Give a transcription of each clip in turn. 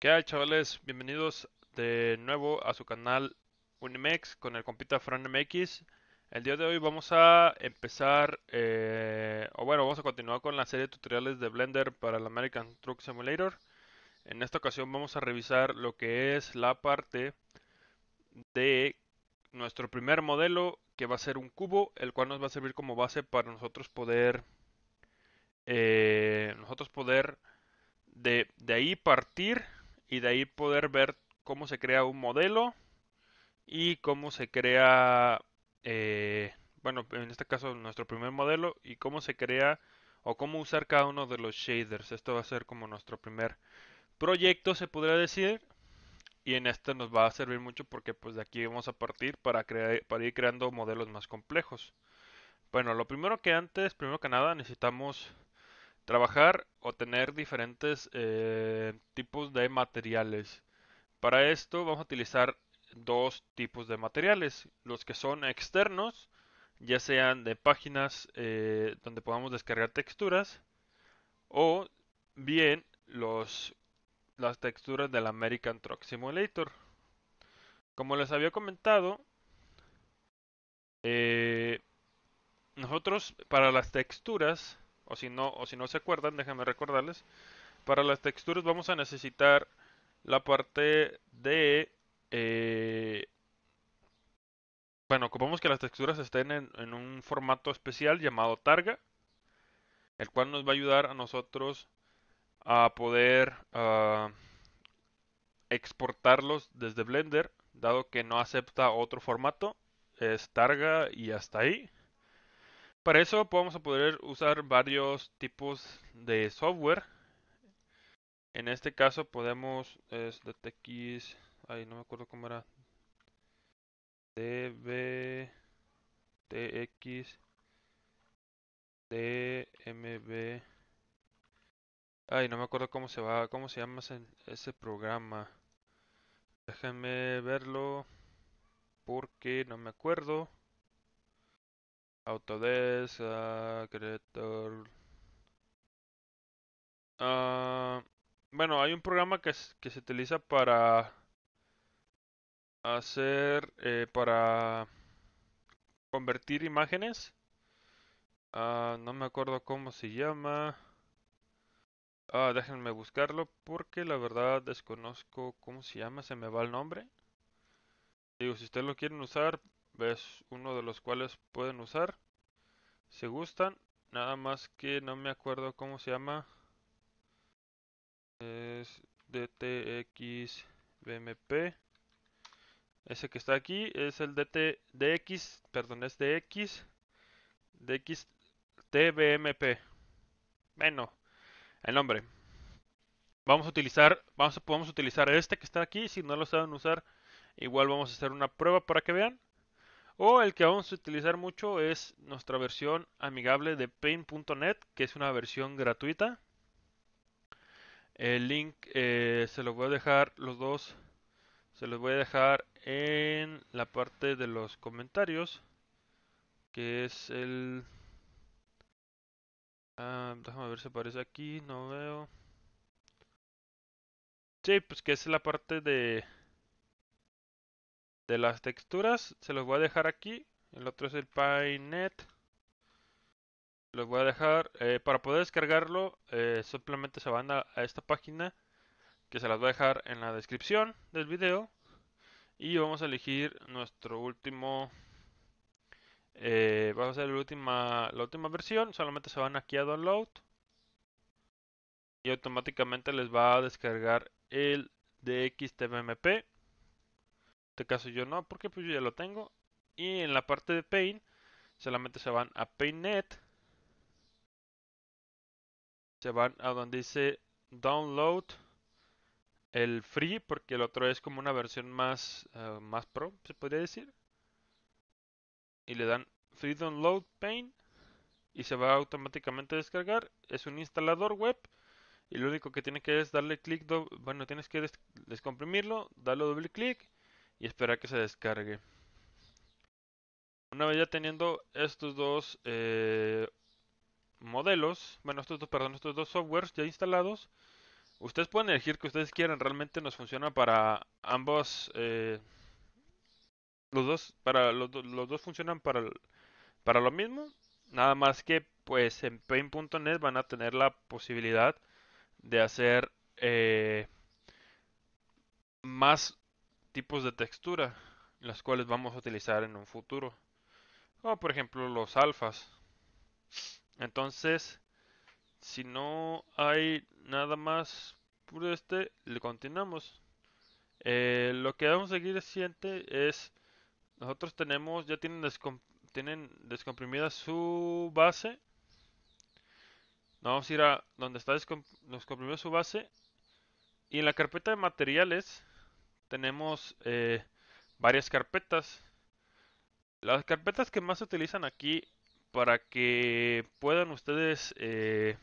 ¿Qué hay chavales? Bienvenidos de nuevo a su canal Unimex con el compita Fran MX. El día de hoy vamos a empezar, eh, o bueno, vamos a continuar con la serie de tutoriales de Blender para el American Truck Simulator. En esta ocasión vamos a revisar lo que es la parte de nuestro primer modelo que va a ser un cubo, el cual nos va a servir como base para nosotros poder, eh, nosotros poder de, de ahí partir y de ahí poder ver cómo se crea un modelo y cómo se crea, eh, bueno, en este caso nuestro primer modelo y cómo se crea o cómo usar cada uno de los shaders. Esto va a ser como nuestro primer proyecto, se podría decir. Y en este nos va a servir mucho porque pues de aquí vamos a partir para, crear, para ir creando modelos más complejos. Bueno, lo primero que antes, primero que nada, necesitamos trabajar o tener diferentes eh, tipos de materiales. Para esto vamos a utilizar dos tipos de materiales, los que son externos, ya sean de páginas eh, donde podamos descargar texturas, o bien los, las texturas del American Truck Simulator. Como les había comentado, eh, nosotros para las texturas o si no, o si no se acuerdan, déjenme recordarles. Para las texturas vamos a necesitar la parte de... Eh, bueno, ocupamos que las texturas estén en, un formato especial llamado targa, el cual nos va a ayudar a nosotros a poder ah, exportarlos desde Blender, dado que no acepta otro formato, es targa y hasta ahí. Para eso vamos a poder usar varios tipos de software. En este caso podemos, es DTX, ay no me acuerdo cómo era, DB, TX, DMB, ay no me acuerdo cómo se va, cómo se llama ese, ese programa. Déjenme verlo porque no me acuerdo. Autodesk, uh, bueno, hay un programa que, se utiliza para hacer, eh, para convertir imágenes. Ah, no me acuerdo cómo se llama. Ah, déjenme buscarlo porque la verdad desconozco cómo se llama, se me va el nombre. Digo, si ustedes lo quieren usar, uno de los cuales pueden usar. Si gustan. Nada más que no me acuerdo cómo se llama. Es DTX Ese que está aquí es el DT, DX, perdón, es DX, DX Bueno, el nombre. Vamos a utilizar, vamos podemos utilizar este que está aquí. Si no lo saben usar, igual vamos a hacer una prueba para que vean. O el que vamos a utilizar mucho es nuestra versión amigable de paint.net, que es una versión gratuita. El link eh, se los voy a dejar los dos, se los voy a dejar en la parte de los comentarios, que es el... Ah, déjame ver si aparece aquí, no veo. Sí, pues que es la parte de de las texturas se los voy a dejar aquí. El otro es el PyNet. Los voy a dejar eh, para poder descargarlo. Eh, simplemente se van a, esta página que se las voy a dejar en la descripción del video. Y vamos a elegir nuestro último. Eh, vamos a ser la última, la última versión. Solamente se van aquí a download. Y automáticamente les va a descargar el DXTMP en este caso yo no, porque pues yo ya lo tengo. Y en la parte de Paint, solamente se van a PaintNet. Se van a donde dice Download el free, porque el otro es como una versión más, eh, más pro, se podría decir. Y le dan Free Download Paint y se va automáticamente a descargar. Es un instalador web y lo único que tiene que es darle clic, bueno, tienes que descomprimirlo, darle doble clic y esperar que se descargue. Una vez ya teniendo estos dos eh, modelos, bueno, estos dos, perdón, estos dos softwares ya instalados, ustedes pueden elegir que ustedes quieran. Realmente nos funciona para ambos, eh, los dos, para los, los dos funcionan para, para lo mismo. Nada más que pues en paint.net van a tener la posibilidad de hacer eh, más tipos de textura, las cuales vamos a utilizar en un futuro. Como por ejemplo los alfas. Entonces, si no hay nada más por este, le continuamos. Eh, lo que vamos a seguir siguiente es, nosotros tenemos, ya tienen, tienen descomprimida su base. Vamos a ir a donde está descomprimida su base. Y en la carpeta de materiales, tenemos eh, varias carpetas. Las carpetas que más se utilizan aquí para que puedan ustedes eh,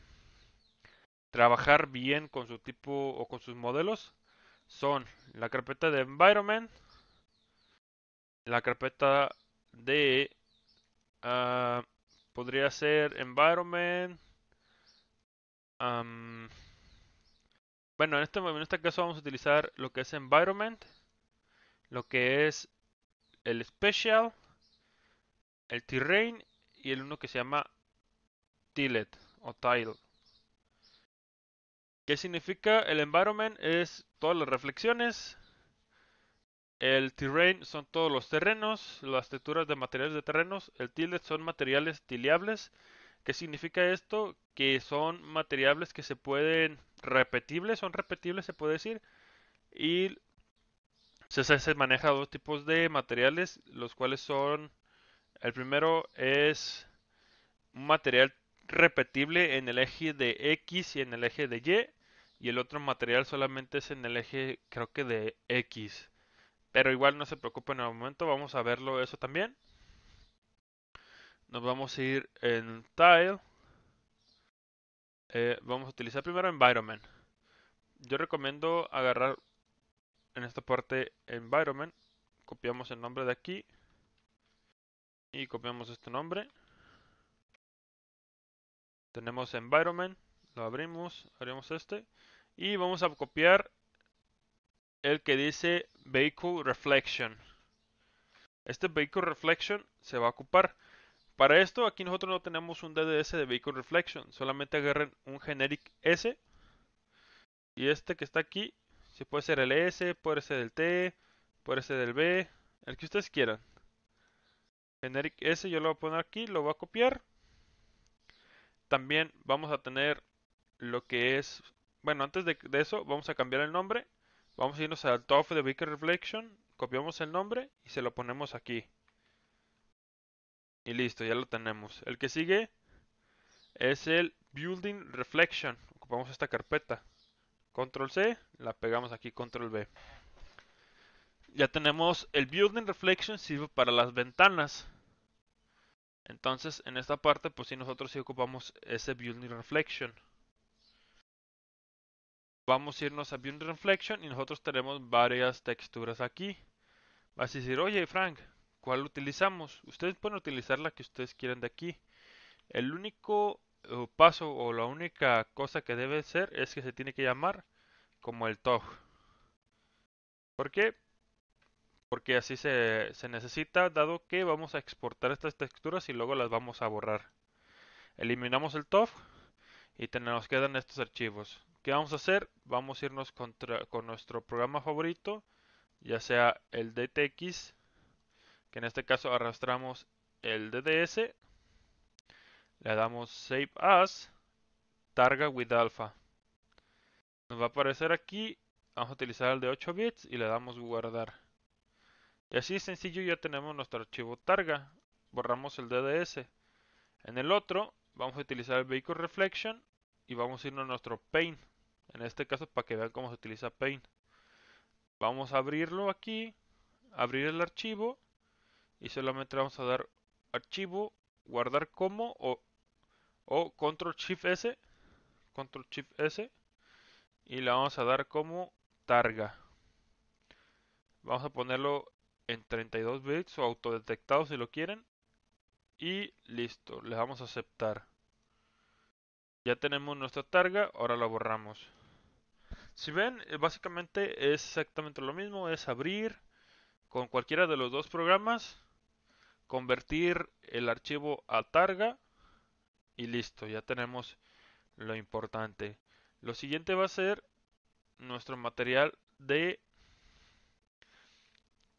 trabajar bien con su tipo o con sus modelos son la carpeta de environment, la carpeta de ah, podría ser environment bueno, en este, este caso vamos a utilizar lo que es environment, lo que es el special, el terrain y el uno que se llama tilet o tile. ¿Qué significa el environment? Es todas las reflexiones. El terrain son todos los terrenos, las texturas de materiales de terrenos. El Tilet son materiales tileables. ¿Qué significa esto? Que son materiales que se pueden repetibles, son repetibles se puede decir. Y se, se maneja dos tipos de materiales, los cuales son, el primero es un material repetible en el eje de X y en el eje de Y. Y el otro material solamente es en el eje, creo que de X. Pero igual no se preocupen en el momento, vamos a verlo eso también nos vamos a ir en Tile. Eh, vamos a utilizar primero Environment. Yo recomiendo agarrar en esta parte Environment. Copiamos el nombre de aquí. Y copiamos este nombre. Tenemos Environment. Lo abrimos. Abrimos este. Y vamos a copiar el que dice Vehicle Reflection. Este Vehicle Reflection se va a ocupar para esto, aquí nosotros no tenemos un DDS de Vehicle Reflection, solamente agarren un generic S. Y este que está aquí, si puede ser el S, puede ser el T, puede ser el B, el que ustedes quieran. Generic S yo lo voy a poner aquí, lo voy a copiar. También vamos a tener lo que es, bueno, antes de, eso vamos a cambiar el nombre. Vamos a irnos al top de Vehicle Reflection, copiamos el nombre y se lo ponemos aquí. Y listo, ya lo tenemos. El que sigue es el Building Reflection. Ocupamos esta carpeta. Control C, la pegamos aquí, Control B. Ya tenemos el Building Reflection, sirve para las ventanas. Entonces, en esta parte, pues sí, nosotros sí ocupamos ese Building Reflection. Vamos a irnos a Building Reflection y nosotros tenemos varias texturas aquí. Vas a decir, oye Frank, cuál utilizamos. Ustedes pueden utilizar la que ustedes quieran de aquí. El único eh, paso o la única cosa que debe ser es que se tiene que llamar como el tog. ¿Por qué? Porque así se, necesita, dado que vamos a exportar estas texturas y luego las vamos a borrar. Eliminamos el TOF y nos quedan estos archivos. ¿Qué vamos a hacer? Vamos a irnos con nuestro programa favorito, ya sea el DTX que en este caso arrastramos el DDS, le damos Save As, Targa with Alpha. Nos va a aparecer aquí, vamos a utilizar el de 8 bits y le damos Guardar. Y así sencillo ya tenemos nuestro archivo Targa, borramos el DDS. En el otro vamos a utilizar el Vehicle Reflection y vamos a irnos a nuestro Paint. En este caso para que vean cómo se utiliza Paint. Vamos a abrirlo aquí, abrir el archivo y solamente vamos a dar archivo, guardar como o, o control shift S, control shift S y la vamos a dar como targa. Vamos a ponerlo en 32 bits o autodetectado si lo quieren y listo, le vamos a aceptar. Ya tenemos nuestra targa, ahora la borramos. Si ven, eh, básicamente es exactamente lo mismo, es abrir con cualquiera de los dos programas convertir el archivo a targa y listo, ya tenemos lo importante. Lo siguiente va a ser nuestro material de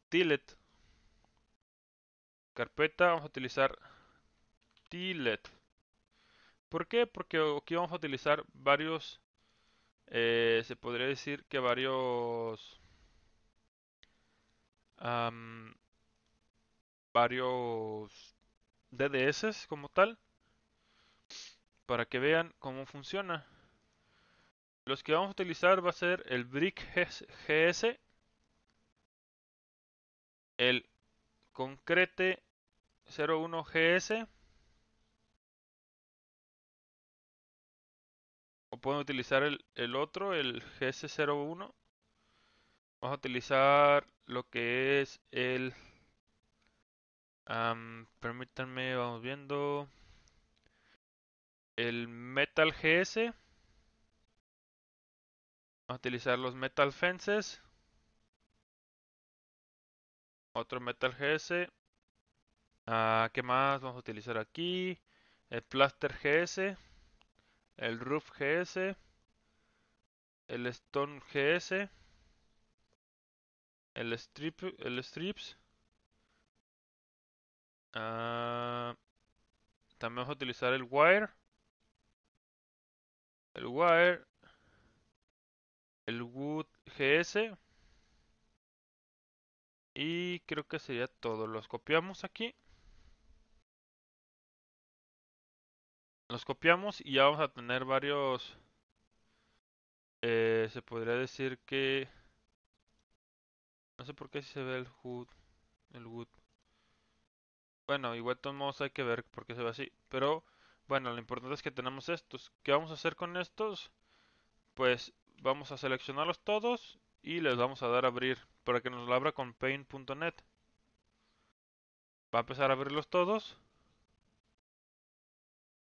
Tilet e Carpeta, vamos a utilizar Tilet e ¿Por qué? Porque aquí vamos a utilizar varios, eh, se podría decir que varios varios DDS como tal para que vean cómo funciona. Los que vamos a utilizar va a ser el Brick GS, el Concrete 01 GS, o pueden utilizar el, el otro, el GS01. Vamos a utilizar lo que es el permítanme, vamos viendo. El Metal GS. Vamos a utilizar los Metal Fences. Otro Metal GS. Ah, ¿Qué más vamos a utilizar aquí? El Plaster GS. El Roof GS. El Stone GS. El, strip, el Strips. Ah, también vamos a utilizar el wire. El wire. El wood GS. Y creo que sería todo. Los copiamos aquí. Los copiamos y ya vamos a tener varios... Eh, se podría decir que... No sé por qué se ve el wood. El wood. Bueno, igual de todos modos hay que ver por qué se ve así. Pero bueno, lo importante es que tenemos estos. ¿Qué vamos a hacer con estos? Pues vamos a seleccionarlos todos y les vamos a dar a abrir para que nos lo abra con paint.net. Va a empezar a abrirlos todos.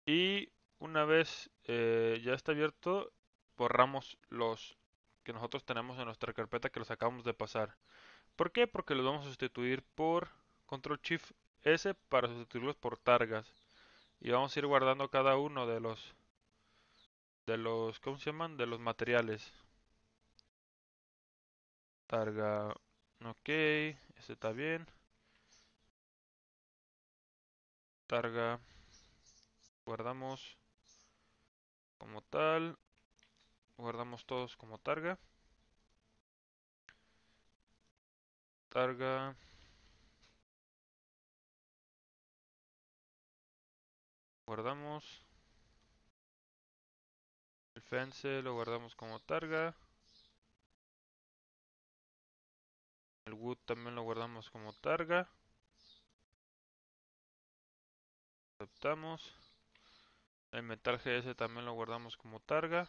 Y una vez eh, ya está abierto, borramos los que nosotros tenemos en nuestra carpeta que los acabamos de pasar. ¿Por qué? Porque los vamos a sustituir por Control Shift S para sustituirlos por targas. Y vamos a ir guardando cada uno de los de los ¿cómo se llaman? de los materiales. Targa. Ok, Ese está bien. Targa. Guardamos como tal. Guardamos todos como targa. Targa. Guardamos. El fence lo guardamos como targa. El wood también lo guardamos como targa. Aceptamos. El metal GS también lo guardamos como targa.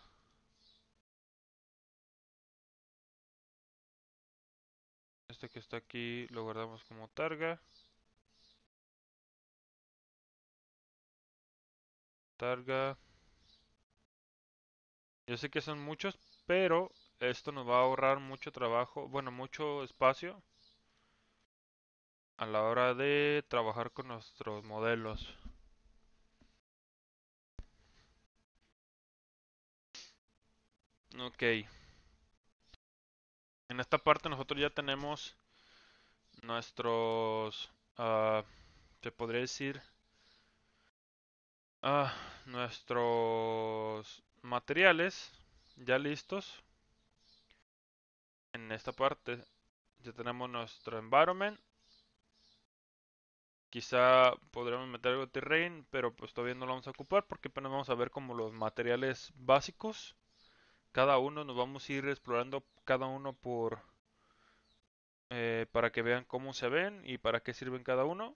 Este que está aquí lo guardamos como targa. Targa. Yo sé que son muchos, pero esto nos va a ahorrar mucho trabajo, bueno, mucho espacio a la hora de trabajar con nuestros modelos. Ok. En esta parte nosotros ya tenemos nuestros, se ah, podría decir, Ah, nuestros materiales ya listos. En esta parte ya tenemos nuestro environment. Quizá podremos meter algo de terrain, pero pues todavía no lo vamos a ocupar porque apenas vamos a ver como los materiales básicos. Cada uno nos vamos a ir explorando cada uno por eh, para que vean cómo se ven y para qué sirven cada uno.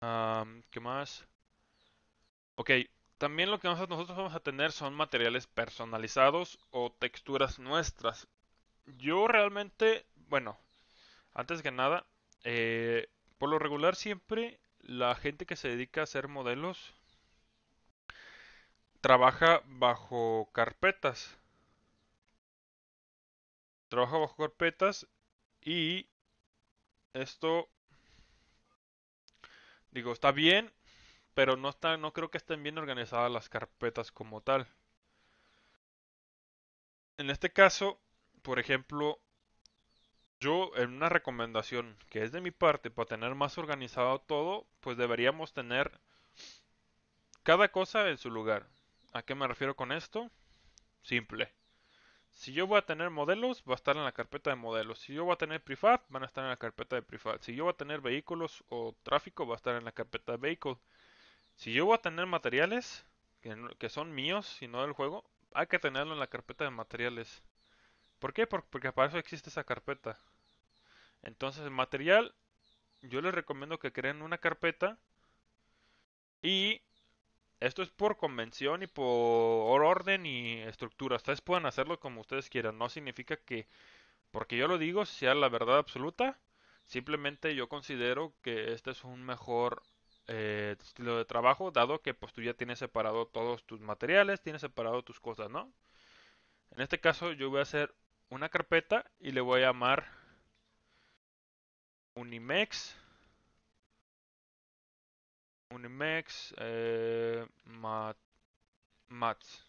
¿Qué más? Ok, también lo que nosotros vamos a tener son materiales personalizados o texturas nuestras. Yo realmente, bueno, antes que nada, eh, por lo regular siempre la gente que se dedica a hacer modelos trabaja bajo carpetas. Trabaja bajo carpetas y esto Digo, está bien, pero no, está, no creo que estén bien organizadas las carpetas como tal. En este caso, por ejemplo, yo en una recomendación que es de mi parte para tener más organizado todo, pues deberíamos tener cada cosa en su lugar. ¿A qué me refiero con esto? Simple. Si yo voy a tener modelos, va a estar en la carpeta de modelos. Si yo voy a tener prefab, van a estar en la carpeta de prefab. Si yo voy a tener vehículos o tráfico, va a estar en la carpeta de vehicle. Si yo voy a tener materiales, que, que son míos y no del juego, hay que tenerlo en la carpeta de materiales. ¿Por qué? Porque para eso existe esa carpeta. Entonces, el material, yo les recomiendo que creen una carpeta y esto es por convención y por orden y estructura. Ustedes pueden hacerlo como ustedes quieran. No significa que, porque yo lo digo, sea la verdad absoluta. Simplemente yo considero que este es un mejor eh, estilo de trabajo, dado que pues tú ya tienes separado todos tus materiales, tienes separado tus cosas, ¿no? En este caso yo voy a hacer una carpeta y le voy a llamar Unimex Unimex, eh, mat, Mats.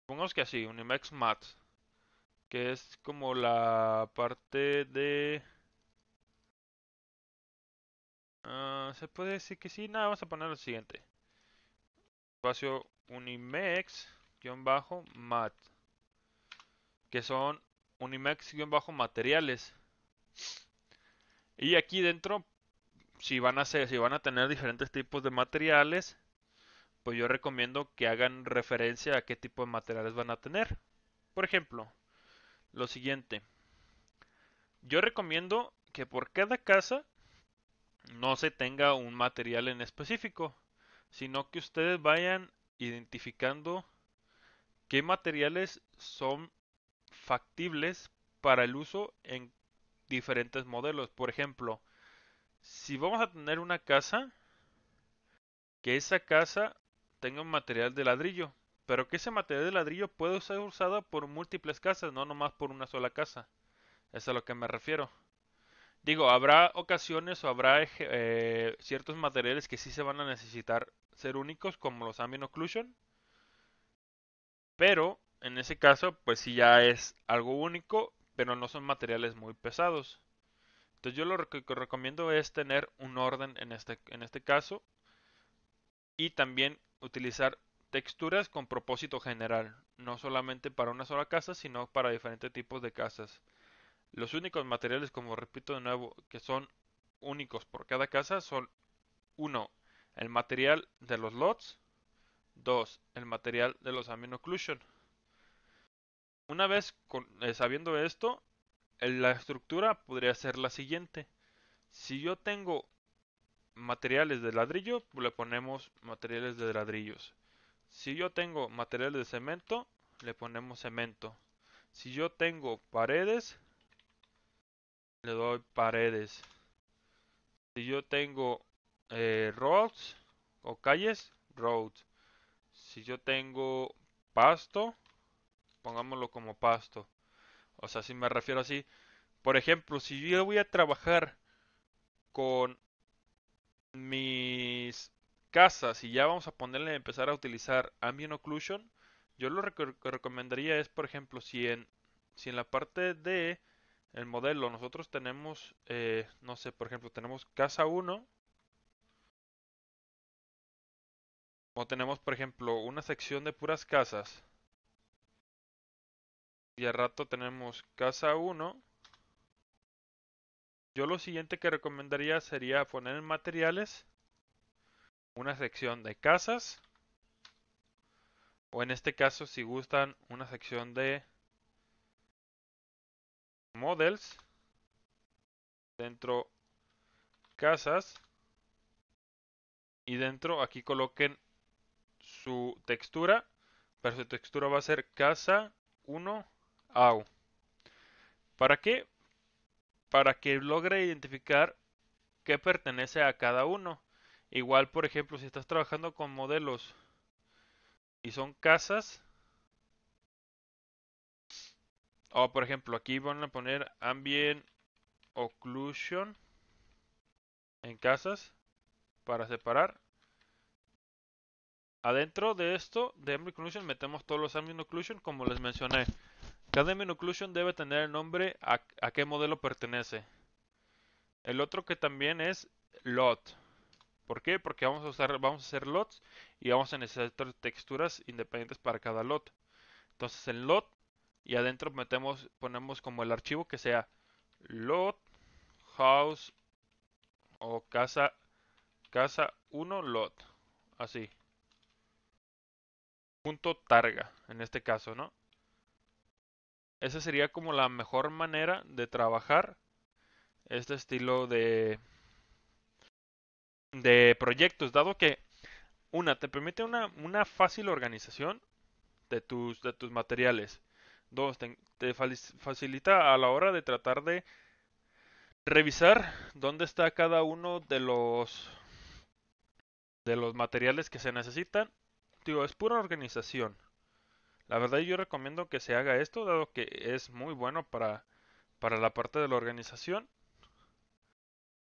Supongamos que así, Unimex mat, Que es como la parte de... Ah, se puede decir que sí, nada, vamos a poner el siguiente. Espacio Unimex-mat. Que son Unimex-materiales. Y aquí dentro si van a si van a tener diferentes tipos de materiales, pues yo recomiendo que hagan referencia a qué tipo de materiales van a tener. Por ejemplo, lo siguiente. Yo recomiendo que por cada casa no se tenga un material en específico, sino que ustedes vayan identificando qué materiales son factibles para el uso en diferentes modelos. Por ejemplo, si vamos a tener una casa, que esa casa tenga un material de ladrillo, pero que ese material de ladrillo pueda ser usado por múltiples casas, no nomás por una sola casa. es a lo que me refiero. Digo, habrá ocasiones o habrá eh, ciertos materiales que sí se van a necesitar ser únicos, como los Ambient Occlusion. Pero en ese caso, pues sí ya es algo único, pero no son materiales muy pesados. Entonces yo lo que recomiendo es tener un orden en este, en este caso y también utilizar texturas con propósito general, no solamente para una sola casa, sino para diferentes tipos de casas. Los únicos materiales, como repito de nuevo, que son únicos por cada casa son 1. El material de los lots. 2. El material de los amino occlusion. Una vez eh, sabiendo esto, la estructura podría ser la siguiente. Si yo tengo materiales de ladrillo, le ponemos materiales de ladrillos. Si yo tengo materiales de cemento, le ponemos cemento. Si yo tengo paredes, le doy paredes. Si yo tengo eh, roads o calles, roads. Si yo tengo pasto, pongámoslo como pasto. O sea, si me refiero así, por ejemplo, si yo voy a trabajar con mis casas y ya vamos a ponerle a empezar a utilizar ambient occlusion, yo lo que recomendaría es, por ejemplo, si en, si en la parte de el modelo nosotros tenemos, eh, no sé, por ejemplo, tenemos casa 1 o tenemos, por ejemplo, una sección de puras casas y al rato tenemos casa 1. Yo lo siguiente que recomendaría sería poner en materiales una sección de casas. O en este caso, si gustan, una sección de models. Dentro casas. Y dentro aquí coloquen su textura. Pero su textura va a ser casa 1 AU. ¿Para qué? Para que logre identificar qué pertenece a cada uno. Igual, por ejemplo, si estás trabajando con modelos y son casas. O, por ejemplo, aquí van a poner ambient occlusion en casas para separar. Adentro de esto, de ambient occlusion, metemos todos los ambient occlusion como les mencioné. Cada minuclusion debe tener el nombre a, qué modelo pertenece. El otro que también es Lot. ¿Por qué? Porque vamos a, usar, vamos a hacer lots y vamos a necesitar texturas independientes para cada lot. Entonces en lot y adentro metemos, ponemos como el archivo que sea lot house o casa casa 1 lot así punto targa en este caso no esa sería como la mejor manera de trabajar este estilo de, de proyectos, dado que una, te permite una, fácil organización de tus, de tus materiales. Dos, te, facilita a la hora de tratar de revisar dónde está cada uno de los de los materiales que se necesitan. Digo, es pura organización. La verdad yo recomiendo que se haga esto, dado que es muy bueno para, para la parte de la organización.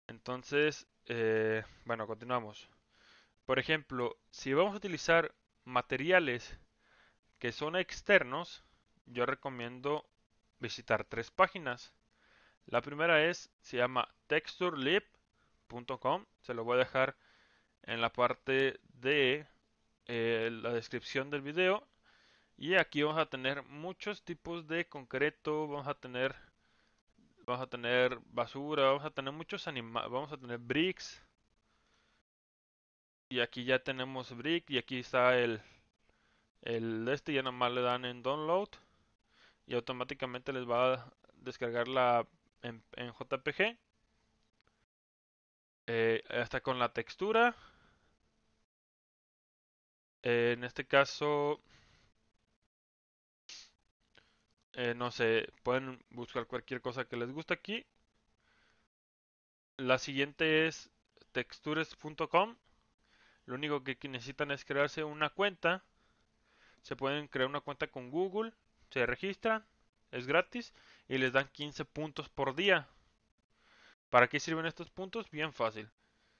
Entonces, eh, bueno, continuamos. Por ejemplo, si vamos a utilizar materiales que son externos, yo recomiendo visitar tres páginas. La primera es, se llama texturelib.com, se lo voy a dejar en la parte de eh, la descripción del video y aquí vamos a tener muchos tipos de concreto, vamos a tener a tener basura, vamos a tener muchos animales, vamos a tener bricks. Y aquí ya tenemos brick y aquí está el el este ya nomás le dan en download y automáticamente les va a descargar la en, JPG. Eh, hasta con la textura. Eh, en este caso eh, no sé, pueden buscar cualquier cosa que les guste aquí. La siguiente es textures.com. Lo único que necesitan es crearse una cuenta. Se pueden crear una cuenta con Google, se registran, es gratis y les dan 15 puntos por día. ¿Para qué sirven estos puntos? Bien fácil.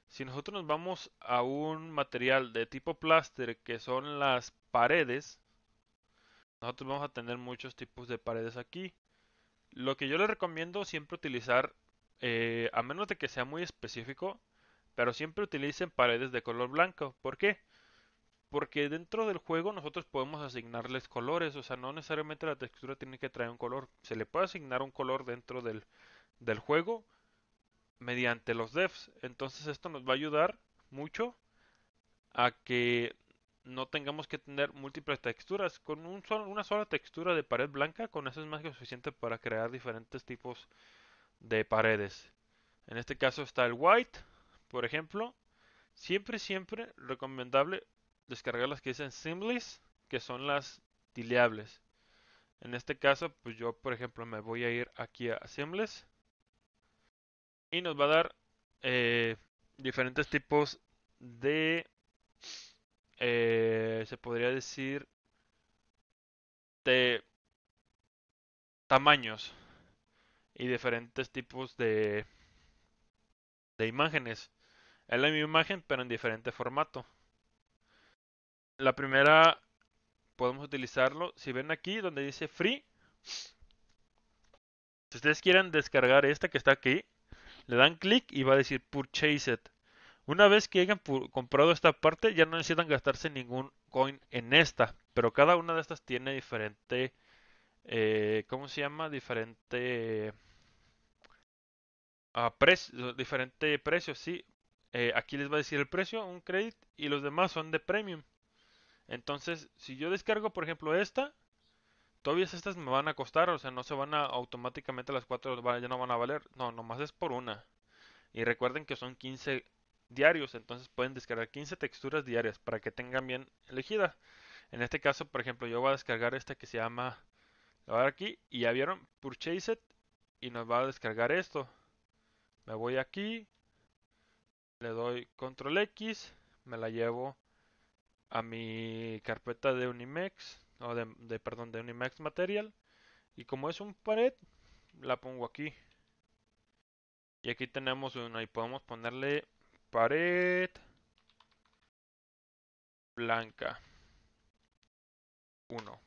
Si nosotros nos vamos a un material de tipo plaster que son las paredes, nosotros vamos a tener muchos tipos de paredes aquí. Lo que yo les recomiendo siempre utilizar, eh, a menos de que sea muy específico, pero siempre utilicen paredes de color blanco. ¿Por qué? Porque dentro del juego nosotros podemos asignarles colores, o sea, no necesariamente la textura tiene que traer un color. Se le puede asignar un color dentro del, del juego mediante los devs. Entonces esto nos va a ayudar mucho a que no tengamos que tener múltiples texturas. Con un una sola textura de pared blanca, con eso es más que suficiente para crear diferentes tipos de paredes. En este caso está el white, por ejemplo. Siempre, siempre recomendable descargar las que dicen simples que son las tileables. En este caso, pues yo, por ejemplo, me voy a ir aquí a assembles Y nos va a dar eh, diferentes tipos de eh, se podría decir, de tamaños y diferentes tipos de, de imágenes. Es la misma imagen, pero en diferente formato. La primera podemos utilizarlo. Si ven aquí donde dice free, si ustedes quieren descargar esta que está aquí, le dan clic y va a decir purchase it. Una vez que hayan comprado esta parte, ya no necesitan gastarse ningún coin en esta. Pero cada una de estas tiene diferente... Eh, ¿Cómo se llama? Diferente... Ah, diferente precio, sí. Eh, aquí les va a decir el precio, un credit, y los demás son de premium. Entonces, si yo descargo, por ejemplo, esta, Todavía estas me van a costar, o sea, no se van a automáticamente las cuatro ya no van a valer, no, nomás es por una. Y recuerden que son 15 diarios, entonces pueden descargar 15 texturas diarias para que tengan bien elegida. En este caso, por ejemplo, yo voy a descargar esta que se llama, la aquí y ya vieron, Purchase It y nos va a descargar esto. Me voy aquí, le doy control X, me la llevo a mi carpeta de Unimex, o de, perdón, de Unimex Material. Y como es un pared, la pongo aquí. Y aquí tenemos una y podemos ponerle pared blanca. 1.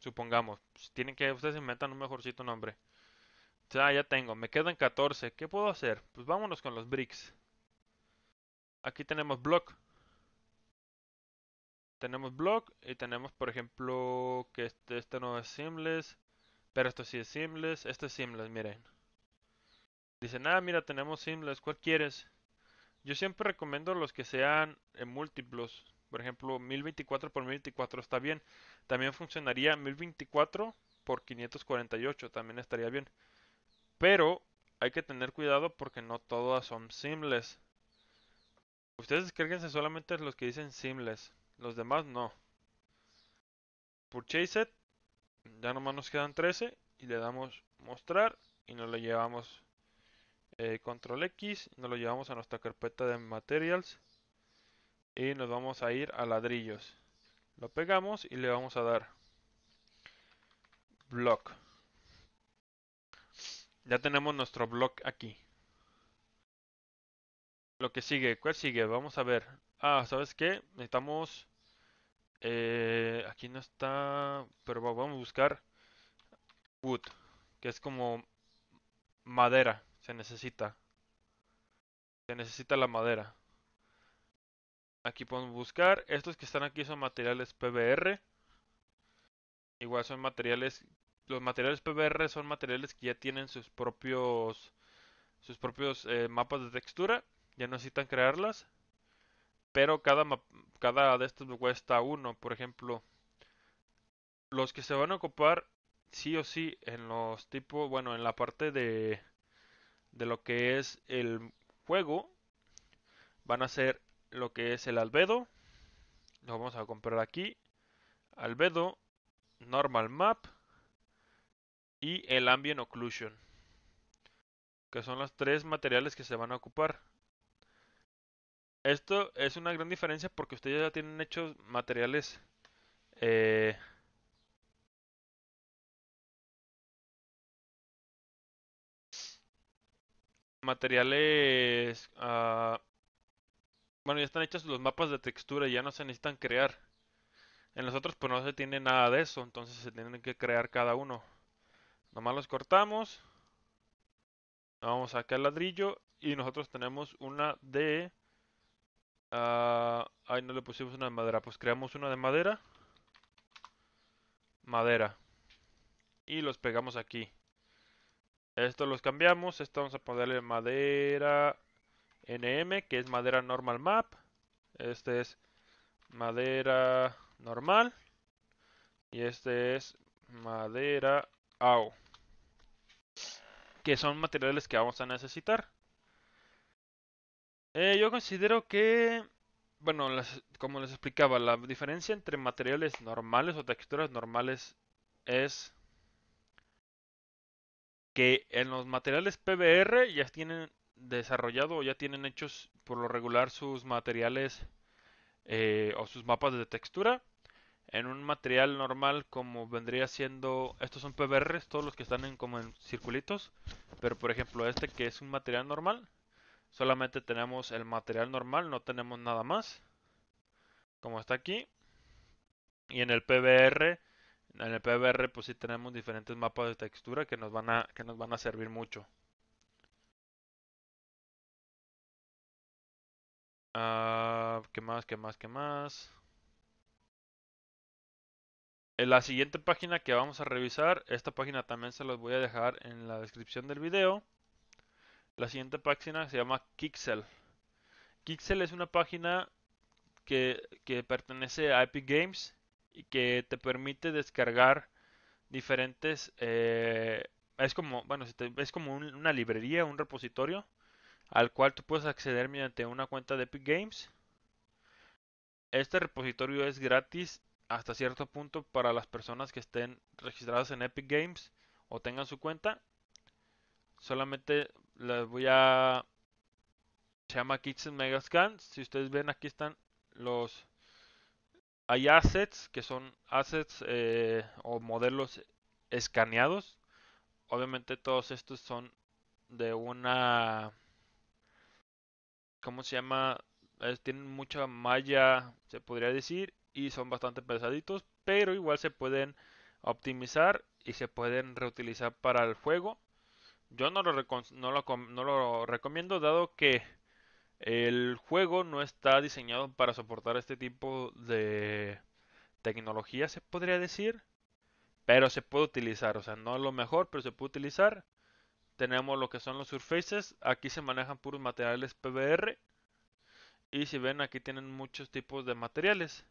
Supongamos, tienen que, ustedes inventan un mejorcito nombre. ya ya tengo, me quedan 14. ¿Qué puedo hacer? Pues vámonos con los bricks. Aquí tenemos block. Tenemos block y tenemos, por ejemplo, que este, este, no es seamless. Pero esto sí es seamless. Este es seamless, miren. Dicen, ah, mira, tenemos seamless. ¿Cuál quieres? Yo siempre recomiendo los que sean en eh, múltiplos. Por ejemplo, 1024 por 1024 está bien. También funcionaría 1024 por 548, también estaría bien. Pero hay que tener cuidado porque no todas son simples. Ustedes descarguense solamente los que dicen simples. Los demás no. Purchase it. Ya nomás nos quedan 13 y le damos mostrar y nos lo llevamos eh, control X, nos lo llevamos a nuestra carpeta de materials y nos vamos a ir a ladrillos. Lo pegamos y le vamos a dar block. Ya tenemos nuestro block aquí. Lo que sigue, ¿cuál sigue? Vamos a ver. Ah, ¿sabes qué? Necesitamos... Eh, aquí no está... Pero vamos a buscar wood, que es como madera. Se necesita. Se necesita la madera. Aquí podemos buscar. Estos que están aquí son materiales PBR. Igual son materiales... Los materiales PBR son materiales que ya tienen sus propios... Sus propios eh, mapas de textura. Ya no necesitan crearlas. Pero cada, cada de estos me cuesta uno. Por ejemplo, los que se van a ocupar sí o sí en los tipos, bueno, en la parte de de lo que es el juego van a ser lo que es el albedo. Lo vamos a comprar aquí. Albedo, normal map y el ambient occlusion. Que son los tres materiales que se van a ocupar. Esto es una gran diferencia porque ustedes ya tienen hechos materiales eh, materiales... Ah, bueno, ya están hechos los mapas de textura y ya no se necesitan crear. En los otros pues no se tiene nada de eso, entonces se tienen que crear cada uno. Nomás los cortamos. Vamos acá al ladrillo y nosotros tenemos una de... Ah, ahí no le pusimos una de madera, pues creamos una de madera. Madera. Y los pegamos aquí. Esto los cambiamos. Esto vamos a ponerle madera NM, que es madera normal map. Este es madera normal. Y este es madera AO. Que son materiales que vamos a necesitar. Eh, yo considero que, bueno, como les explicaba, la diferencia entre materiales normales o texturas normales es que en los materiales PBR ya tienen desarrollado o ya tienen hechos por lo regular sus materiales eh, o sus mapas de textura en un material normal como vendría siendo estos son PBRs todos los que están en como en circulitos pero por ejemplo este que es un material normal solamente tenemos el material normal no tenemos nada más como está aquí y en el PBR en el PBR pues sí tenemos diferentes mapas de textura que nos van a, que nos van a servir mucho. Ah, ¿Qué más? ¿Qué más? ¿Qué más? En la siguiente página que vamos a revisar, esta página también se los voy a dejar en la descripción del video. La siguiente página se llama Kixel. Kixel es una página que pertenece a Epic Games y que te permite descargar diferentes... Eh, es como, bueno, es como una librería, un repositorio al cual tú puedes acceder mediante una cuenta de Epic Games. Este repositorio es gratis hasta cierto punto para las personas que estén registradas en Epic Games o tengan su cuenta. Solamente les voy a... Se llama Kitchen Megascans, Si ustedes ven aquí están los hay assets que son assets eh, o modelos escaneados. Obviamente todos estos son de una... ¿Cómo se llama? Eh, tienen mucha malla, se podría decir, y son bastante pesaditos, pero igual se pueden optimizar y se pueden reutilizar para el juego. Yo no no lo recomiendo dado que el juego no está diseñado para soportar este tipo de tecnología, se podría decir. Pero se puede utilizar, o sea, no es lo mejor, pero se puede utilizar. Tenemos lo que son los surfaces. Aquí se manejan puros materiales PBR. Y si ven, aquí tienen muchos tipos de materiales.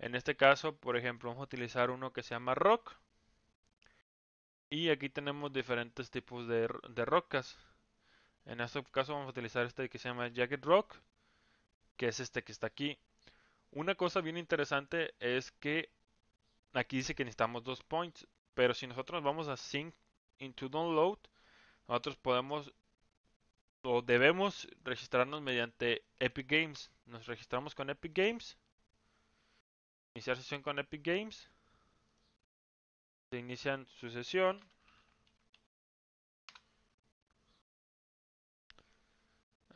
En este caso, por ejemplo, vamos a utilizar uno que se llama rock. Y aquí tenemos diferentes tipos de, de rocas. En este caso vamos a utilizar este que se llama Jagged Rock, que es este que está aquí. Una cosa bien interesante es que aquí dice que necesitamos dos points, pero si nosotros vamos a sync into download, nosotros podemos o debemos registrarnos mediante Epic Games. Nos registramos con Epic Games. Iniciar sesión con Epic Games. Se inician su sesión.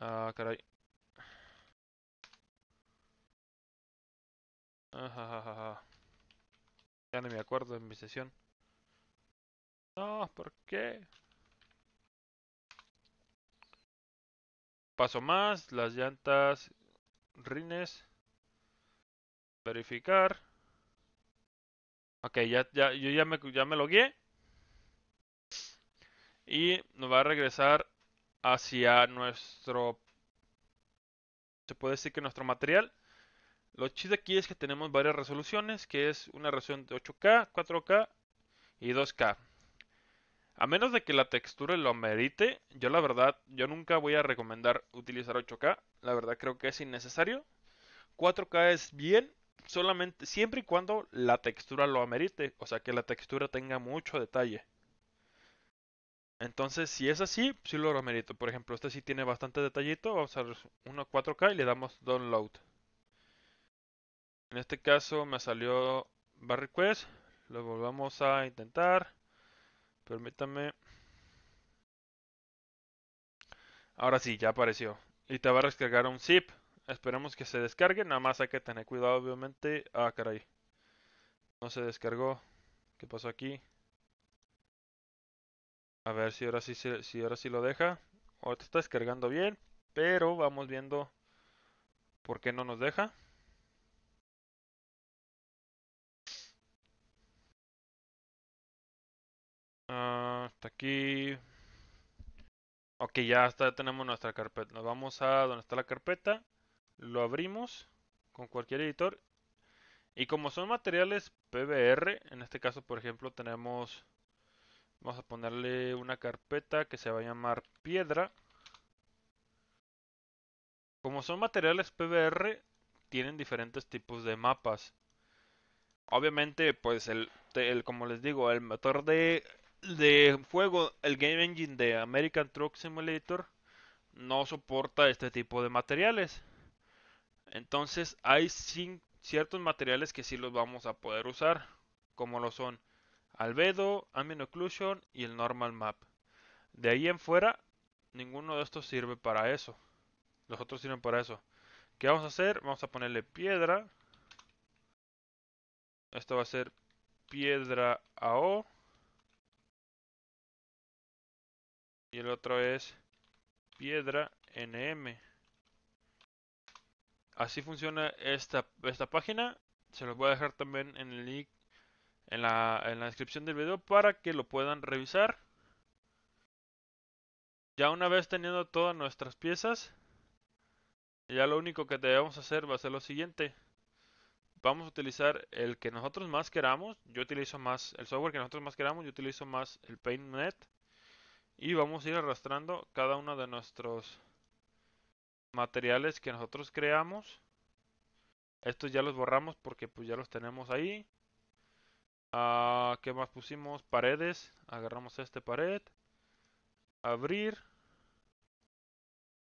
Ah, caray. Ah, ya no me acuerdo en mi sesión. No, ¿por qué? Paso más, las llantas rines. Verificar. Ok, ya, yo ya me, ya me Y nos va a regresar hacia nuestro... Se puede decir que nuestro material. Lo chido aquí es que tenemos varias resoluciones, que es una resolución de 8K, 4K y 2K. A menos de que la textura lo amerite, yo la verdad, yo nunca voy a recomendar utilizar 8K. La verdad creo que es innecesario. 4K es bien, solamente siempre y cuando la textura lo amerite, o sea que la textura tenga mucho detalle. Entonces, si es así, sí lo remerito. Por ejemplo, este sí tiene bastante detallito. Vamos a uno 4K y le damos download. En este caso me salió bar request. Lo volvamos a intentar. Permítame. Ahora sí, ya apareció. Y te va a descargar un zip. Esperemos que se descargue. Nada más hay que tener cuidado, obviamente. Ah, caray. No se descargó. ¿Qué pasó aquí? A ver si ahora sí, si ahora sí lo deja. Ahorita está descargando bien, pero vamos viendo por qué no nos deja. Ah, hasta aquí. Ok, ya hasta tenemos nuestra carpeta. Nos vamos a donde está la carpeta, lo abrimos con cualquier editor. Y como son materiales PBR, en este caso, por ejemplo, tenemos Vamos a ponerle una carpeta que se va a llamar piedra. Como son materiales PBR, tienen diferentes tipos de mapas. Obviamente, pues el, como les digo, el motor de, de juego, el game engine de American Truck Simulator, no soporta este tipo de materiales. Entonces hay ciertos materiales que sí los vamos a poder usar, como lo son albedo, ambient occlusion y el normal map. De ahí en fuera, ninguno de estos sirve para eso. Los otros sirven para eso. ¿Qué vamos a hacer? Vamos a ponerle piedra. Esto va a ser piedra AO. Y el otro es piedra NM. Así funciona esta, esta página. Se los voy a dejar también en el link en la, descripción del video para que lo puedan revisar. Ya una vez teniendo todas nuestras piezas, ya lo único que debemos hacer va a ser lo siguiente. Vamos a utilizar el que nosotros más queramos. Yo utilizo más el software que nosotros más queramos. Yo utilizo más el PaintNet. Y vamos a ir arrastrando cada uno de nuestros materiales que nosotros creamos. Estos ya los borramos porque pues ya los tenemos ahí. Ah, ¿Qué más pusimos? Paredes. Agarramos este pared. Abrir.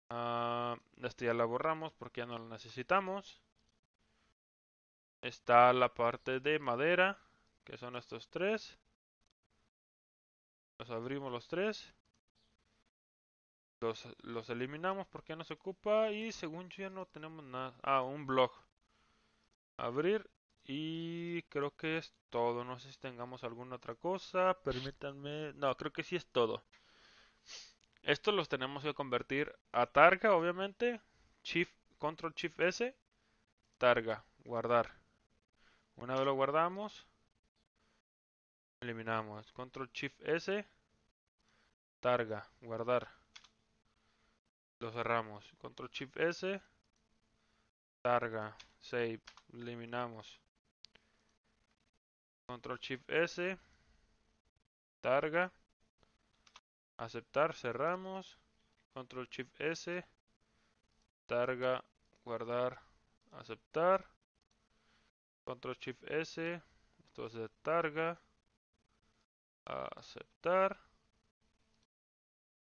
Ah, esta ya la borramos porque ya no la necesitamos. Está la parte de madera, que son estos tres. Los abrimos los tres. Los, eliminamos porque no se ocupa y según yo ya no tenemos nada. Ah, un blog. Abrir y creo que es todo. No sé si tengamos alguna otra cosa. Permítanme. No, creo que sí es todo. Estos los tenemos que convertir a targa, obviamente. Shift, control Shift S. Targa. Guardar. Una vez lo guardamos. Eliminamos. Control Shift S. Targa. Guardar. Lo cerramos. Control Shift S. Targa. Save. Eliminamos. Control Shift S. Targa. Aceptar, cerramos. Control Shift S. Targa, guardar, aceptar. Control Shift S. Esto es targa. Aceptar.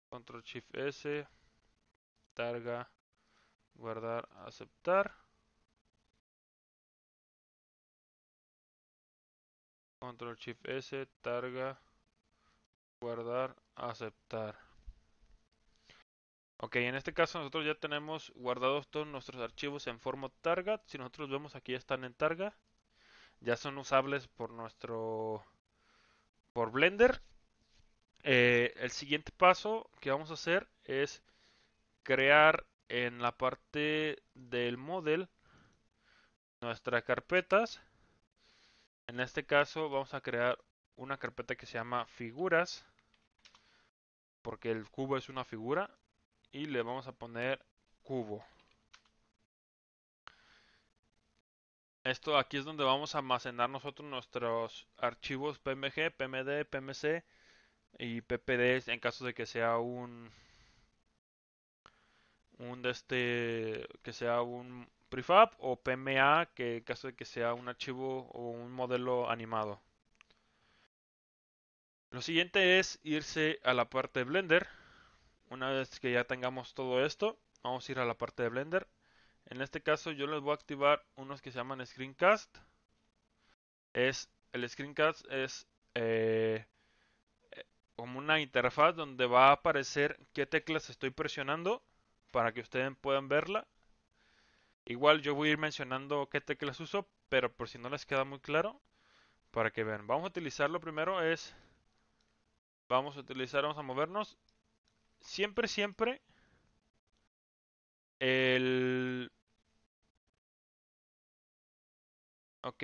Control Shift S. Targa, guardar, aceptar. Control Shift S, targa, guardar, aceptar. Ok, en este caso nosotros ya tenemos guardados todos nuestros archivos en forma target. Si nosotros vemos aquí están en targa. Ya son usables por nuestro... por Blender. Eh, el siguiente paso que vamos a hacer es crear en la parte del model nuestras carpetas en este caso vamos a crear una carpeta que se llama figuras. Porque el cubo es una figura. Y le vamos a poner cubo. Esto aquí es donde vamos a almacenar nosotros nuestros archivos PMG, PMD, PMC y PPD en caso de que sea un un de este que sea un prefab o PMA, que en caso de que sea un archivo o un modelo animado. Lo siguiente es irse a la parte de Blender. Una vez que ya tengamos todo esto, vamos a ir a la parte de Blender. En este caso yo les voy a activar unos que se llaman Screencast. Es, el Screencast es eh, como una interfaz donde va a aparecer qué teclas estoy presionando para que ustedes puedan verla. Igual yo voy a ir mencionando qué teclas uso, pero por si no les queda muy claro, para que vean. Vamos a utilizar, lo primero es... Vamos a utilizar, vamos a movernos. Siempre, siempre... El... Ok.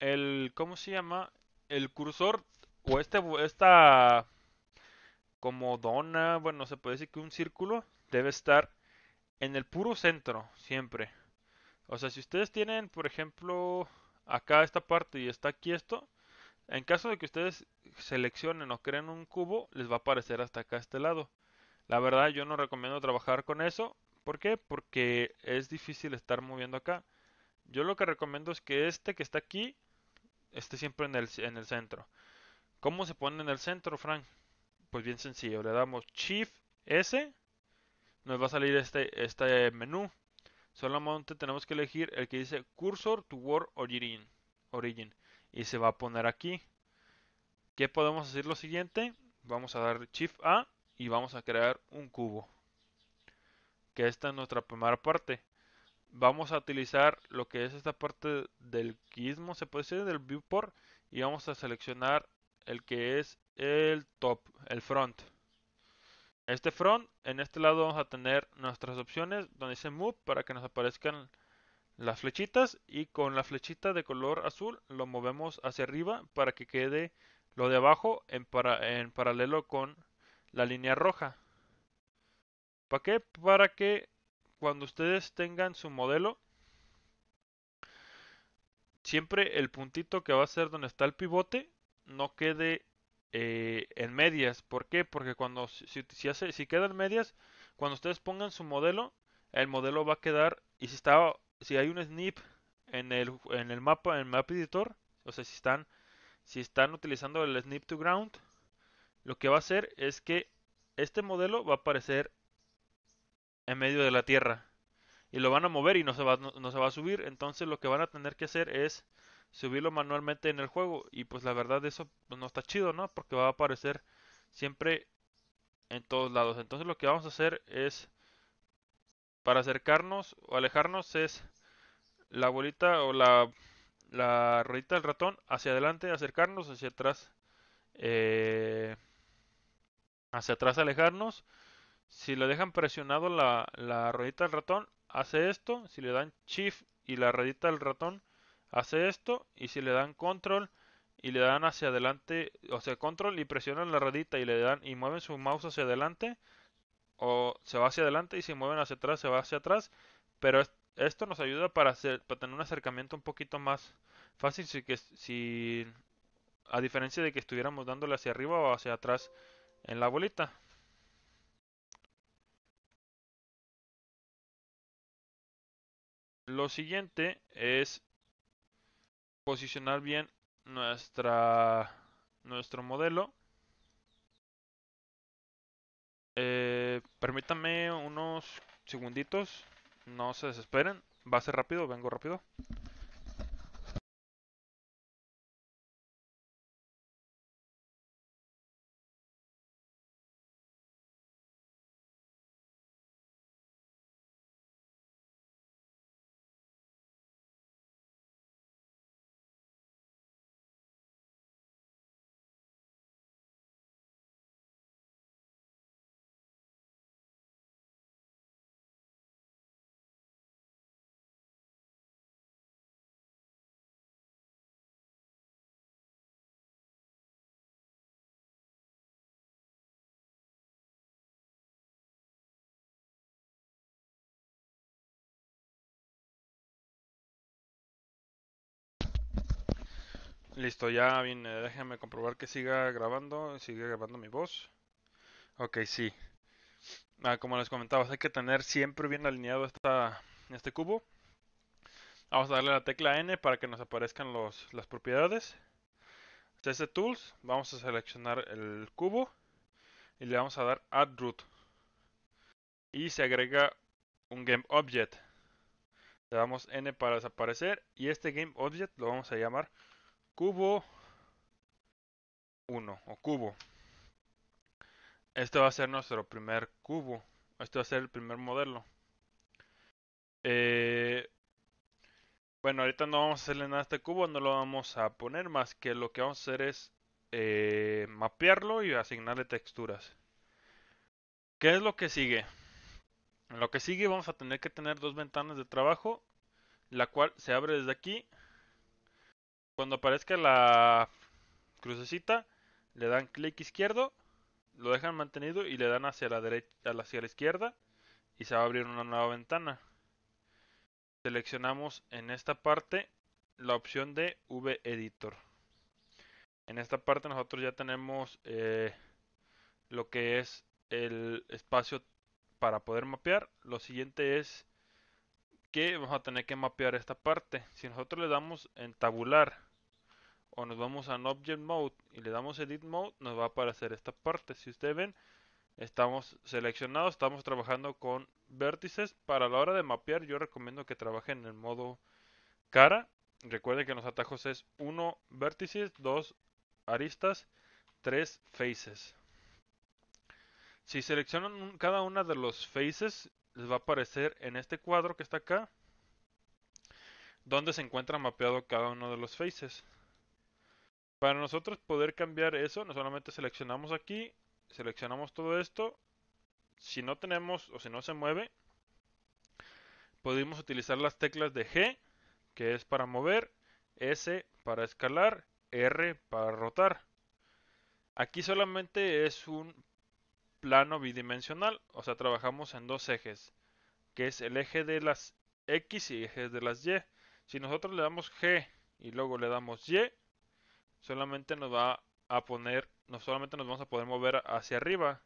El... ¿Cómo se llama? El cursor o este, esta... Como dona, bueno, se puede decir que un círculo debe estar en el puro centro, siempre. O sea, si ustedes tienen, por ejemplo, acá esta parte y está aquí esto, en caso de que ustedes seleccionen o creen un cubo, les va a aparecer hasta acá este lado. La verdad yo no recomiendo trabajar con eso. ¿Por qué? Porque es difícil estar moviendo acá. Yo lo que recomiendo es que este que está aquí esté siempre en el, en el centro. ¿Cómo se pone en el centro, Frank? Pues bien sencillo, le damos Shift S nos va a salir este, este menú. Solamente tenemos que elegir el que dice Cursor to World Origin. Origin. Y se va a poner aquí. ¿Qué podemos hacer lo siguiente? Vamos a dar Shift A y vamos a crear un cubo. Que esta es nuestra primera parte. Vamos a utilizar lo que es esta parte del quismo, se puede decir, del viewport. Y vamos a seleccionar el que es el top, el front este front, en este lado vamos a tener nuestras opciones donde dice move para que nos aparezcan las flechitas y con la flechita de color azul lo movemos hacia arriba para que quede lo de abajo en, en paralelo con la línea roja. ¿Para qué? Para que cuando ustedes tengan su modelo, siempre el puntito que va a ser donde está el pivote no quede eh, en medias. ¿Por qué? Porque cuando si, si, hace, si queda en medias, cuando ustedes pongan su modelo, el modelo va a quedar. Y si está, si hay un snip en el, mapa, en el map editor, o sea, si están, si están utilizando el snip to ground, lo que va a hacer es que este modelo va a aparecer en medio de la tierra y lo van a mover y no se no se va a subir. Entonces lo que van a tener que hacer es subirlo manualmente en el juego. Y pues la verdad eso pues, no está chido, ¿no? Porque va a aparecer siempre en todos lados. Entonces lo que vamos a hacer es, para acercarnos o alejarnos, es la bolita o la, la ruedita del ratón hacia adelante, acercarnos, hacia atrás, eh, hacia atrás alejarnos. Si lo dejan presionado la, la ruedita del ratón, hace esto. Si le dan shift y la ruedita del ratón, hace esto y si le dan control y le dan hacia adelante, o sea, control y presionan la ruedita y le dan y mueven su mouse hacia adelante o se va hacia adelante y si mueven hacia atrás se va hacia atrás, pero esto nos ayuda para, hacer, para tener un acercamiento un poquito más fácil si, que, si a diferencia de que estuviéramos dándole hacia arriba o hacia atrás en la bolita. Lo siguiente es posicionar bien nuestra, nuestro modelo. Eh, permítanme unos segunditos, no se desesperen, va a ser rápido, vengo rápido. Listo, ya viene. Déjenme comprobar que siga grabando. Sigue grabando mi voz. Ok, sí. Ah, como les comentaba, hay que tener siempre bien alineado esta, este cubo. Vamos a darle la tecla N para que nos aparezcan los, las propiedades. este Tools, vamos a seleccionar el cubo y le vamos a dar Add Root. Y se agrega un Game Object. Le damos N para desaparecer y este Game Object lo vamos a llamar cubo 1 o cubo. Este va a ser nuestro primer cubo. Este va a ser el primer modelo. Eh, bueno, ahorita no vamos a hacerle nada a este cubo, no lo vamos a poner más que lo que vamos a hacer es eh, mapearlo y asignarle texturas. ¿Qué es lo que sigue? lo que sigue vamos a tener que tener dos ventanas de trabajo, la cual se abre desde aquí cuando aparezca la crucecita, le dan clic izquierdo, lo dejan mantenido y le dan hacia la derecha, hacia la izquierda y se va a abrir una nueva ventana. Seleccionamos en esta parte la opción de V Editor. En esta parte nosotros ya tenemos eh, lo que es el espacio para poder mapear. Lo siguiente es que vamos a tener que mapear esta parte. Si nosotros le damos en tabular o nos vamos a Object Mode y le damos Edit Mode, nos va a aparecer esta parte. Si ustedes ven, estamos seleccionados, estamos trabajando con vértices. Para la hora de mapear, yo recomiendo que trabajen en el modo cara. Recuerden que los atajos es 1 vértices, 2 aristas, 3 faces. Si seleccionan cada una de los faces, les va a aparecer en este cuadro que está acá, donde se encuentra mapeado cada uno de los faces. Para nosotros poder cambiar eso, no solamente seleccionamos aquí, seleccionamos todo esto. Si no tenemos o si no se mueve, podemos utilizar las teclas de G, que es para mover, S para escalar, R para rotar. Aquí solamente es un plano bidimensional, o sea, trabajamos en dos ejes, que es el eje de las X y el eje de las Y. Si nosotros le damos G y luego le damos Y, solamente nos va a poner, no solamente nos vamos a poder mover hacia arriba.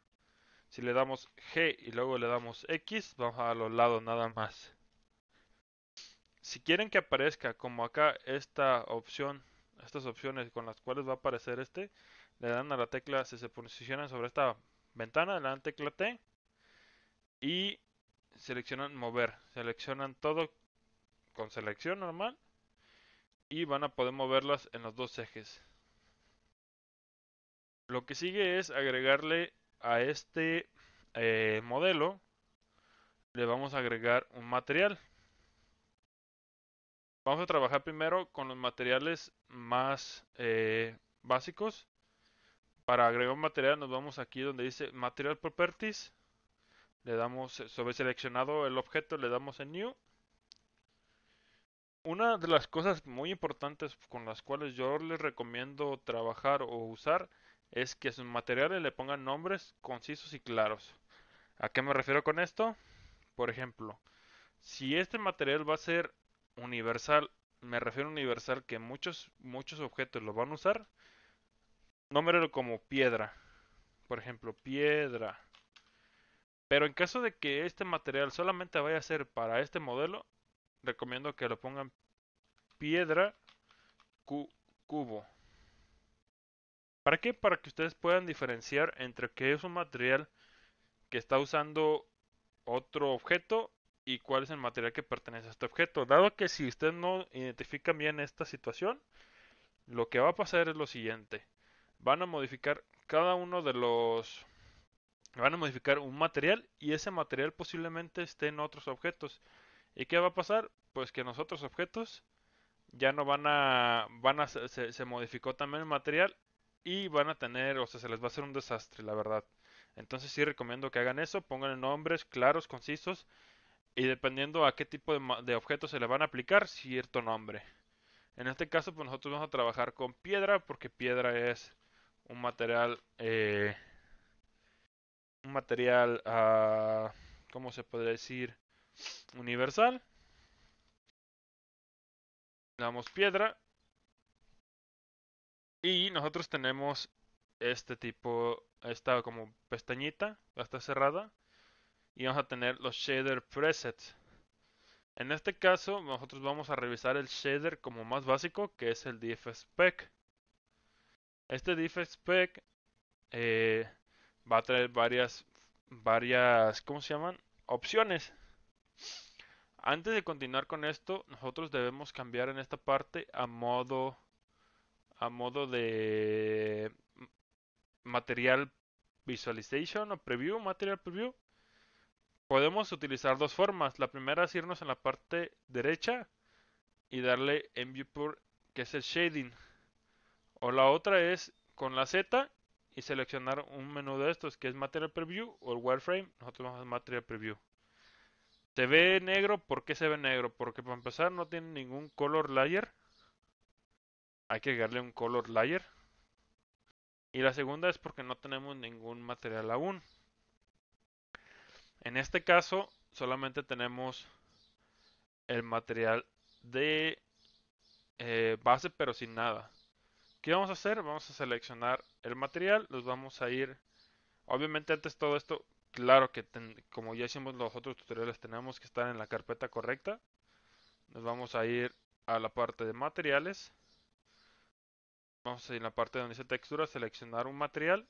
Si le damos G y luego le damos X, vamos a los lados nada más. Si quieren que aparezca como acá esta opción, estas opciones con las cuales va a aparecer este, le dan a la tecla, se posicionan sobre esta ventana, le dan tecla T y seleccionan mover. Seleccionan todo con selección normal y van a poder moverlas en los dos ejes. Lo que sigue es agregarle a este eh, modelo, le vamos a agregar un material. Vamos a trabajar primero con los materiales más eh, básicos. Para agregar un material nos vamos aquí donde dice Material Properties. Le damos eh, sobre seleccionado el objeto, le damos en New. Una de las cosas muy importantes con las cuales yo les recomiendo trabajar o usar es que a sus materiales le pongan nombres concisos y claros. ¿A qué me refiero con esto? Por ejemplo, si este material va a ser universal, me refiero a universal que muchos, muchos objetos lo van a usar, nómbrelo como piedra. Por ejemplo, piedra. Pero en caso de que este material solamente vaya a ser para este modelo, recomiendo que lo pongan piedra cubo. ¿Para qué? Para que ustedes puedan diferenciar entre qué es un material que está usando otro objeto y cuál es el material que pertenece a este objeto. Dado que si ustedes no identifican bien esta situación, lo que va a pasar es lo siguiente. Van a modificar cada uno de los... Van a modificar un material y ese material posiblemente esté en otros objetos. ¿Y qué va a pasar? Pues que nosotros objetos ya no van a, van a, se, modificó también el material y van a tener, o sea, se les va a hacer un desastre, la verdad. Entonces sí recomiendo que hagan eso, pongan nombres claros, concisos y dependiendo a qué tipo de, objetos se le van a aplicar, cierto nombre. En este caso, pues nosotros vamos a trabajar con piedra porque piedra es un material, eh, un material, ah, ¿cómo se podría decir? universal. damos piedra. Y nosotros tenemos este tipo, esta como pestañita, está cerrada. Y vamos a tener los shader presets. En este caso, nosotros vamos a revisar el shader como más básico, que es el spec Este DFSpec eh, va a traer varias, varias, ¿cómo se llaman? Opciones. Antes de continuar con esto, nosotros debemos cambiar en esta parte a modo a modo de material visualization o preview, material preview. Podemos utilizar dos formas. La primera es irnos en la parte derecha y darle en viewport que es el shading. O la otra es con la Z y seleccionar un menú de estos que es material preview o el wireframe. Nosotros vamos a material preview. Se ve negro, ¿por qué se ve negro? Porque para empezar no tiene ningún color layer. Hay que agregarle un color layer. Y la segunda es porque no tenemos ningún material aún. En este caso solamente tenemos el material de eh, base pero sin nada. ¿Qué vamos a hacer? Vamos a seleccionar el material, nos vamos a ir... Obviamente antes todo esto Claro que como ya hicimos los otros tutoriales tenemos que estar en la carpeta correcta. Nos vamos a ir a la parte de materiales. Vamos a ir a la parte donde dice textura, seleccionar un material.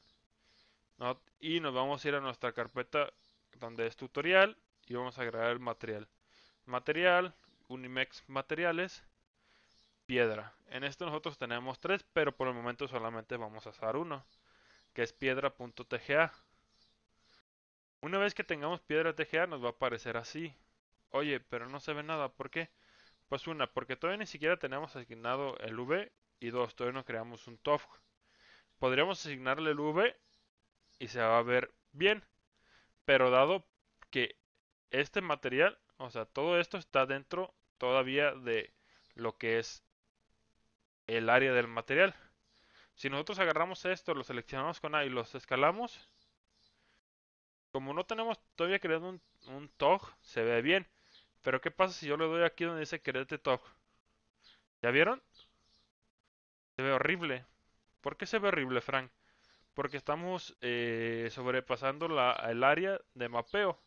Y nos vamos a ir a nuestra carpeta donde es tutorial y vamos a agregar el material. Material, Unimex materiales, piedra. En esto nosotros tenemos tres, pero por el momento solamente vamos a usar uno, que es piedra.tga. Una vez que tengamos piedra TGA nos va a aparecer así. Oye, pero no se ve nada, ¿por qué? Pues una, porque todavía ni siquiera tenemos asignado el V y dos, todavía no creamos un TOF. Podríamos asignarle el V y se va a ver bien, pero dado que este material, o sea, todo esto está dentro todavía de lo que es el área del material. Si nosotros agarramos esto, lo seleccionamos con A y los escalamos, como no tenemos todavía creado un, tog, se ve bien. Pero ¿qué pasa si yo le doy aquí donde dice create tog? ¿Ya vieron? Se ve horrible. ¿Por qué se ve horrible, Frank? Porque estamos eh, sobrepasando el área de mapeo.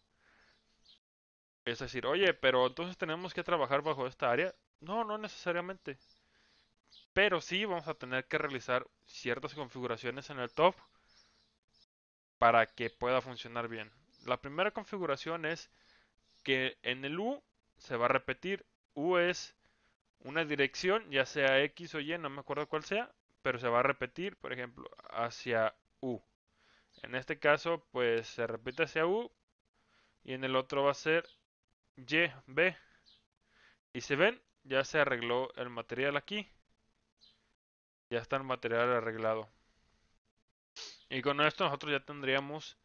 Es decir, oye, pero entonces tenemos que trabajar bajo esta área. No, no necesariamente. Pero sí vamos a tener que realizar ciertas configuraciones en el top para que pueda funcionar bien. La primera configuración es que en el U se va a repetir. U es una dirección, ya sea X o Y, no me acuerdo cuál sea, pero se va a repetir, por ejemplo, hacia U. En este caso, pues se repite hacia U y en el otro va a ser Y, B. Y se ven, ya se arregló el material aquí. Ya está el material arreglado. Y con esto nosotros ya tendríamos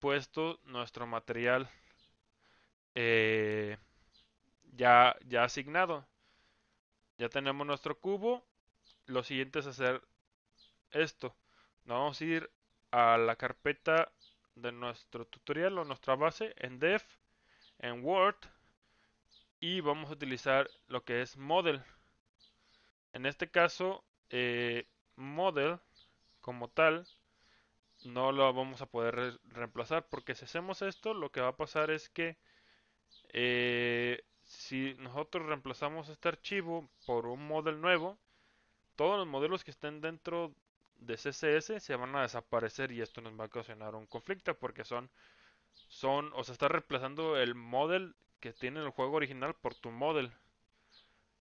puesto nuestro material eh, ya, ya asignado. Ya tenemos nuestro cubo. Lo siguiente es hacer esto. Nos vamos a ir a la carpeta de nuestro tutorial o nuestra base en Dev, en Word y vamos a utilizar lo que es Model. En este caso, eh, Model como tal no lo vamos a poder reemplazar porque si hacemos esto lo que va a pasar es que eh, si nosotros reemplazamos este archivo por un model nuevo todos los modelos que estén dentro de CSS se van a desaparecer y esto nos va a ocasionar un conflicto porque son son o se está reemplazando el model que tiene el juego original por tu model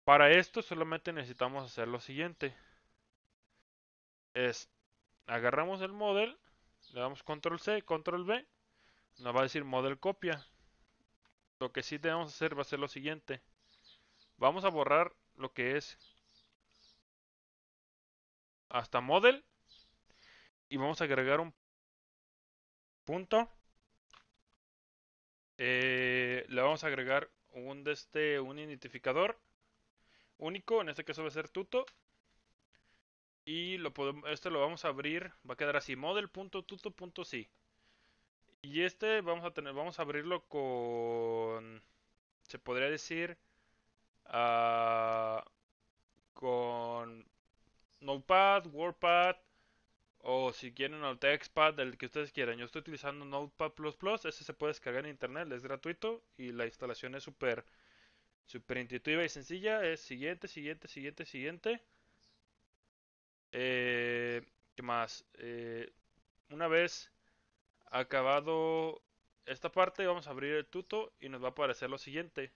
para esto solamente necesitamos hacer lo siguiente es agarramos el model le damos control C, control V. Nos va a decir model copia. Lo que sí debemos hacer va a ser lo siguiente. Vamos a borrar lo que es hasta model. Y vamos a agregar un punto. Eh, le vamos a agregar un, de este, un identificador único. En este caso va a ser tuto. Y lo podemos, este lo vamos a abrir, va a quedar así, model.tuto.si. Y este vamos a tener, vamos a abrirlo con, se podría decir, ah, con Notepad, WordPad, o si quieren el TextPad, el que ustedes quieran. Yo estoy utilizando Notepad++, ese se puede descargar en internet, es gratuito y la instalación es súper super intuitiva y sencilla. Es siguiente, siguiente, siguiente, siguiente. Eh, ¿Qué más? Eh, una vez acabado esta parte, vamos a abrir el tuto y nos va a aparecer lo siguiente.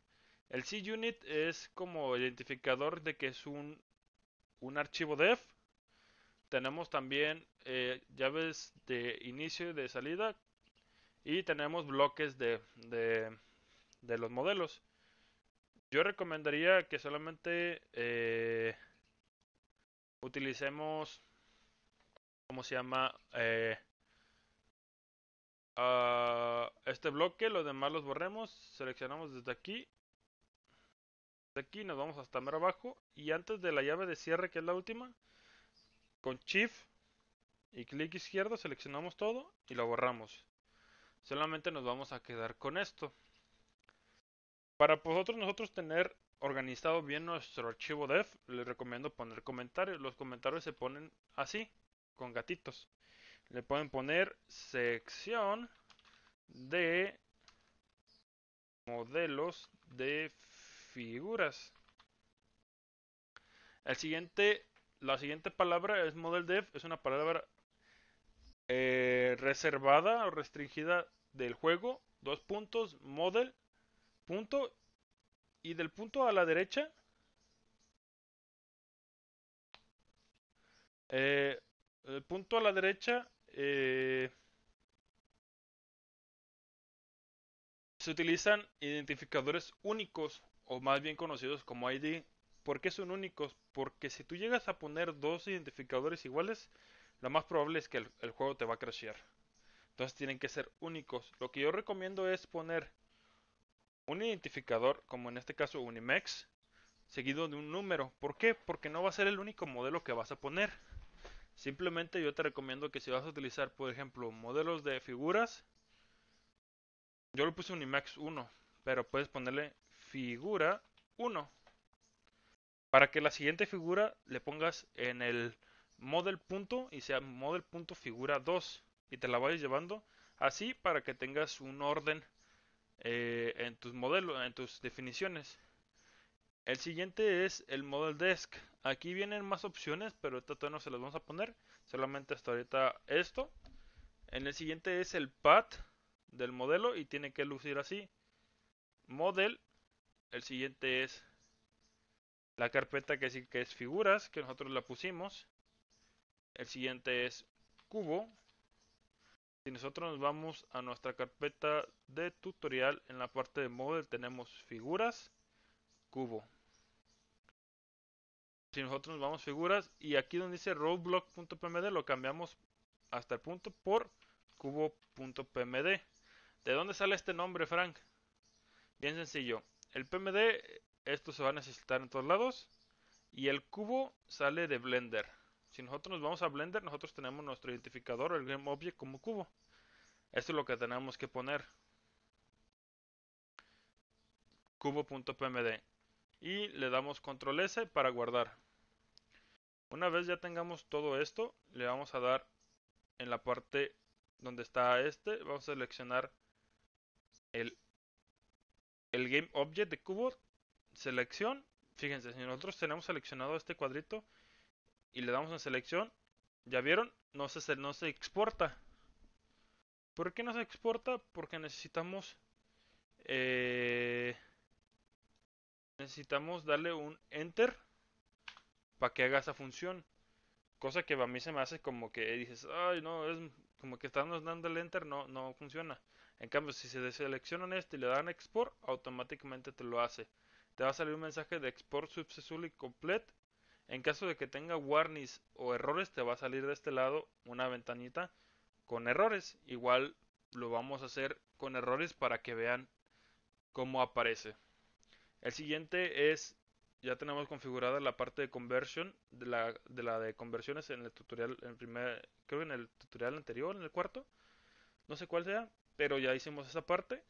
El CUnit es como identificador de que es un, archivo def. Tenemos también eh, llaves de inicio y de salida. Y tenemos bloques de, de, los modelos. Yo recomendaría que solamente utilicemos, ¿cómo se llama? Eh, ah, este bloque, los demás los borremos, seleccionamos desde aquí. Desde aquí nos vamos hasta más abajo y antes de la llave de cierre, que es la última, con Shift y clic izquierdo seleccionamos todo y lo borramos. Solamente nos vamos a quedar con esto. Para vosotros nosotros tener organizado bien nuestro archivo dev, les recomiendo poner comentarios. Los comentarios se ponen así, con gatitos. Le pueden poner sección de modelos de figuras. El siguiente, la siguiente palabra es model dev, es una palabra eh, reservada o restringida del juego. Dos puntos, model, punto y del punto a la derecha eh, el punto a la derecha eh, se utilizan identificadores únicos o más bien conocidos como ID. ¿Por qué son únicos? Porque si tú llegas a poner dos identificadores iguales, lo más probable es que el, el juego te va a crashear. Entonces tienen que ser únicos. Lo que yo recomiendo es poner un identificador, como en este caso Unimex, seguido de un número. ¿Por qué? Porque no va a ser el único modelo que vas a poner. Simplemente yo te recomiendo que si vas a utilizar, por ejemplo, modelos de figuras, yo le puse unimex 1, pero puedes ponerle figura 1. Para que la siguiente figura le pongas en el model punto y sea model punto figura 2 y te la vayas llevando así para que tengas un orden eh, en tus modelos, en tus definiciones. El siguiente es el Model Desk. Aquí vienen más opciones, pero esta todavía no se las vamos a poner. Solamente hasta ahorita esto. En el siguiente es el pad del modelo y tiene que lucir así. Model. El siguiente es la carpeta que sí que es figuras, que nosotros la pusimos. El siguiente es cubo, si nosotros nos vamos a nuestra carpeta de tutorial, en la parte de model tenemos figuras, cubo. Si nosotros nos vamos figuras y aquí donde dice roadblock.pmd lo cambiamos hasta el punto por cubo.pmd. ¿De dónde sale este nombre, Frank? Bien sencillo. El PMD, esto se va a necesitar en todos lados. Y el cubo sale de Blender. Si nosotros nos vamos a Blender, nosotros tenemos nuestro identificador, el GameObject, como cubo. Esto es lo que tenemos que poner. Cubo.pmd. Y le damos control S para guardar. Una vez ya tengamos todo esto, le vamos a dar en la parte donde está este, vamos a seleccionar el, el Game Object de cubo, selección. Fíjense, si nosotros tenemos seleccionado este cuadrito, y le damos en selección, ¿ya vieron? No se, no se exporta. ¿Por qué no se exporta? Porque necesitamos... Eh, necesitamos darle un enter para que haga esa función. Cosa que a mí se me hace como que dices, ay no, es como que estamos dando el enter, no, no funciona. En cambio, si se deseleccionan este y le dan export, automáticamente te lo hace. Te va a salir un mensaje de export y complete en caso de que tenga warnings o errores, te va a salir de este lado una ventanita con errores. Igual lo vamos a hacer con errores para que vean cómo aparece. El siguiente es, ya tenemos configurada la parte de conversion, de la de, conversiones en el tutorial, en primer, creo en el tutorial anterior, en el cuarto. No sé cuál sea, pero ya hicimos esa parte.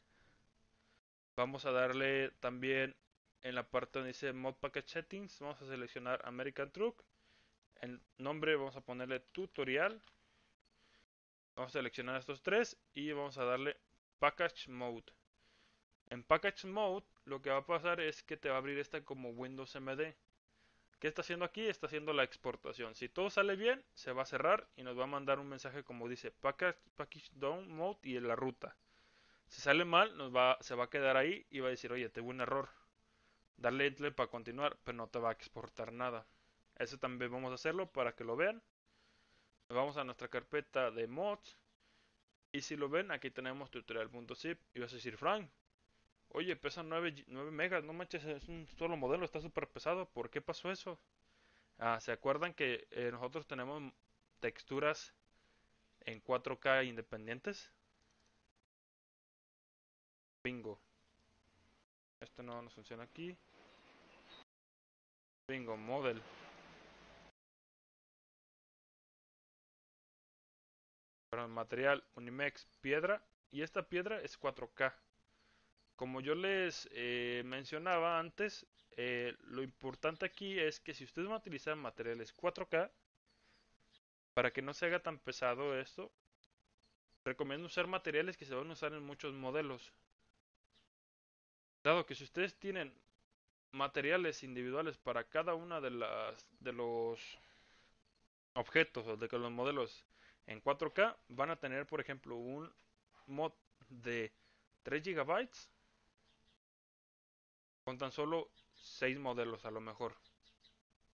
Vamos a darle también en la parte donde dice Mod Package Settings, vamos a seleccionar American Truck. En nombre vamos a ponerle tutorial. Vamos a seleccionar estos tres y vamos a darle Package Mode. En Package Mode lo que va a pasar es que te va a abrir esta como Windows MD. ¿Qué está haciendo aquí? Está haciendo la exportación. Si todo sale bien, se va a cerrar y nos va a mandar un mensaje como dice Package, package Down Mode y en la ruta. Si sale mal, se va a quedar ahí y va a decir, oye, tengo un error darle enter para continuar, pero no te va a exportar nada. Eso también vamos a hacerlo para que lo vean. Vamos a nuestra carpeta de mods. Y si lo ven, aquí tenemos tutorial.zip. Y vas a decir, Frank, oye, pesa 9, megas, no manches, es un solo modelo, está súper pesado. ¿Por qué pasó eso? Ah, ¿se acuerdan que eh, nosotros tenemos texturas en 4K independientes? Bingo. Esto no nos funciona aquí. bingo model. el material, Unimex, piedra. Y esta piedra es 4K. Como yo les eh, mencionaba antes, eh, lo importante aquí es que si ustedes van a utilizar materiales 4K, para que no se haga tan pesado esto, recomiendo usar materiales que se van a usar en muchos modelos. Dado que si ustedes tienen materiales individuales para cada una de las de los objetos o de que los modelos en 4K van a tener, por ejemplo, un mod de 3 GB con tan solo 6 modelos a lo mejor.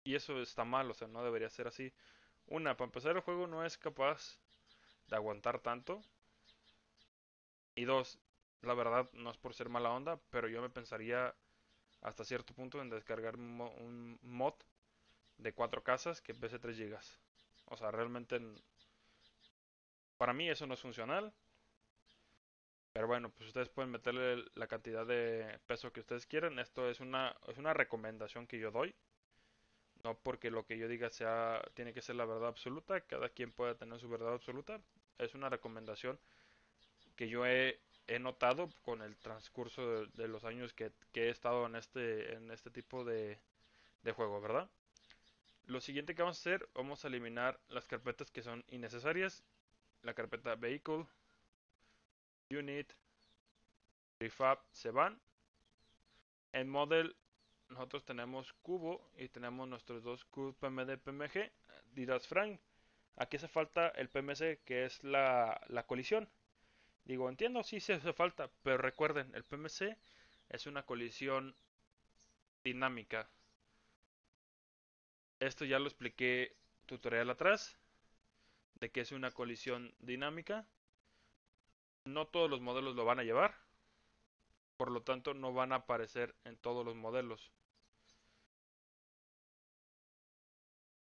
Y eso está mal, o sea, no debería ser así. Una, para empezar el juego no es capaz de aguantar tanto. Y dos, la verdad, no es por ser mala onda, pero yo me pensaría hasta cierto punto en descargar un mod de cuatro casas que pese 3 gigas O sea, realmente para mí eso no es funcional. Pero bueno, pues ustedes pueden meterle la cantidad de peso que ustedes quieran. Esto es una, una recomendación que yo doy. No porque lo que yo diga sea tiene que ser la verdad absoluta. Cada quien pueda tener su verdad absoluta. Es una recomendación que yo he he notado con el transcurso de, los años que, he estado en este, en este tipo de, juego, ¿verdad? Lo siguiente que vamos a hacer, vamos a eliminar las carpetas que son innecesarias. La carpeta Vehicle, Unit, Refab se van. En Model nosotros tenemos cubo y tenemos nuestros dos cubos PMD PMG. Didas Frank, aquí hace falta el PMC que es la colisión. Digo, entiendo, sí, se hace falta, pero recuerden, el PMC es una colisión dinámica. Esto ya lo expliqué tutorial atrás, de que es una colisión dinámica. No todos los modelos lo van a llevar, por lo tanto no van a aparecer en todos los modelos.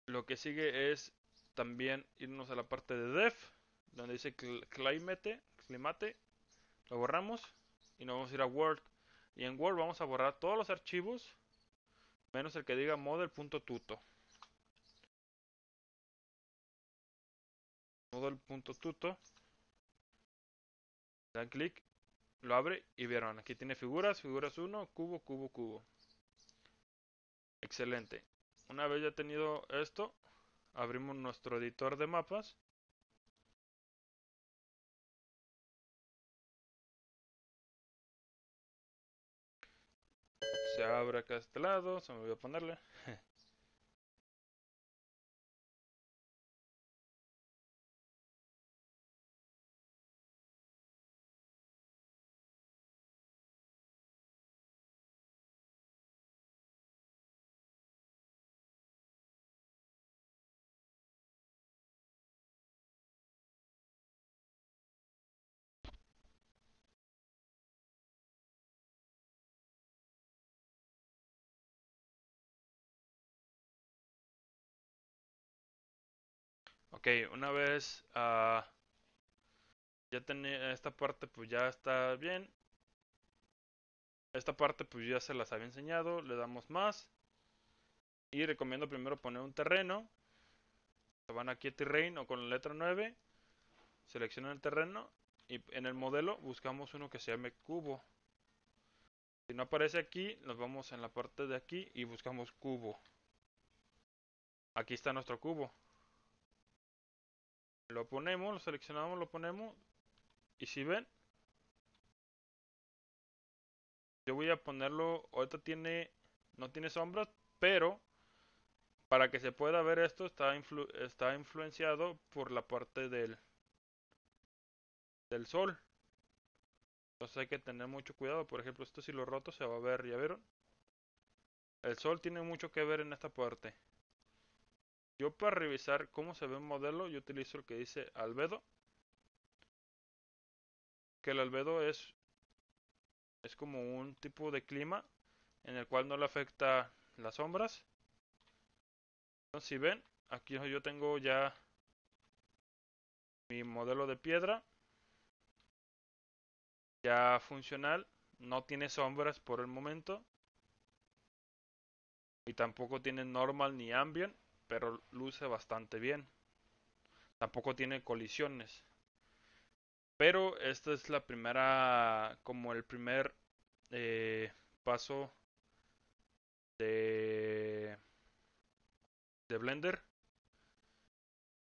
Lo que sigue es también irnos a la parte de def, donde dice climate, lo borramos y nos vamos a ir a Word. Y en Word vamos a borrar todos los archivos, menos el que diga model.tuto. Model.tuto. Dan clic, lo abre y vieron, aquí tiene figuras, figuras 1, cubo, cubo, cubo. Excelente. Una vez ya tenido esto, abrimos nuestro editor de mapas se abre acá este lado, se me olvidó ponerle. Ok, una vez ah, ya tenía esta parte, pues ya está bien. Esta parte pues ya se las había enseñado, le damos más. Y recomiendo primero poner un terreno. Se van aquí a terrain o con la letra 9. Seleccionan el terreno y en el modelo buscamos uno que se llame cubo. Si no aparece aquí, nos vamos en la parte de aquí y buscamos cubo. Aquí está nuestro cubo. Lo ponemos, lo seleccionamos, lo ponemos. Y si ven, yo voy a ponerlo, ahorita tiene, no tiene sombras, pero para que se pueda ver esto está, está influenciado por la parte del, del sol. Entonces hay que tener mucho cuidado. Por ejemplo, esto si lo roto se va a ver, ¿ya vieron? El sol tiene mucho que ver en esta parte. Yo para revisar cómo se ve un modelo, yo utilizo el que dice albedo. Que el albedo es, es como un tipo de clima en el cual no le afecta las sombras. si ven, aquí yo tengo ya mi modelo de piedra. Ya funcional. No tiene sombras por el momento. Y tampoco tiene normal ni ambient pero luce bastante bien. Tampoco tiene colisiones. Pero esta es la primera, como el primer eh, paso de, de Blender.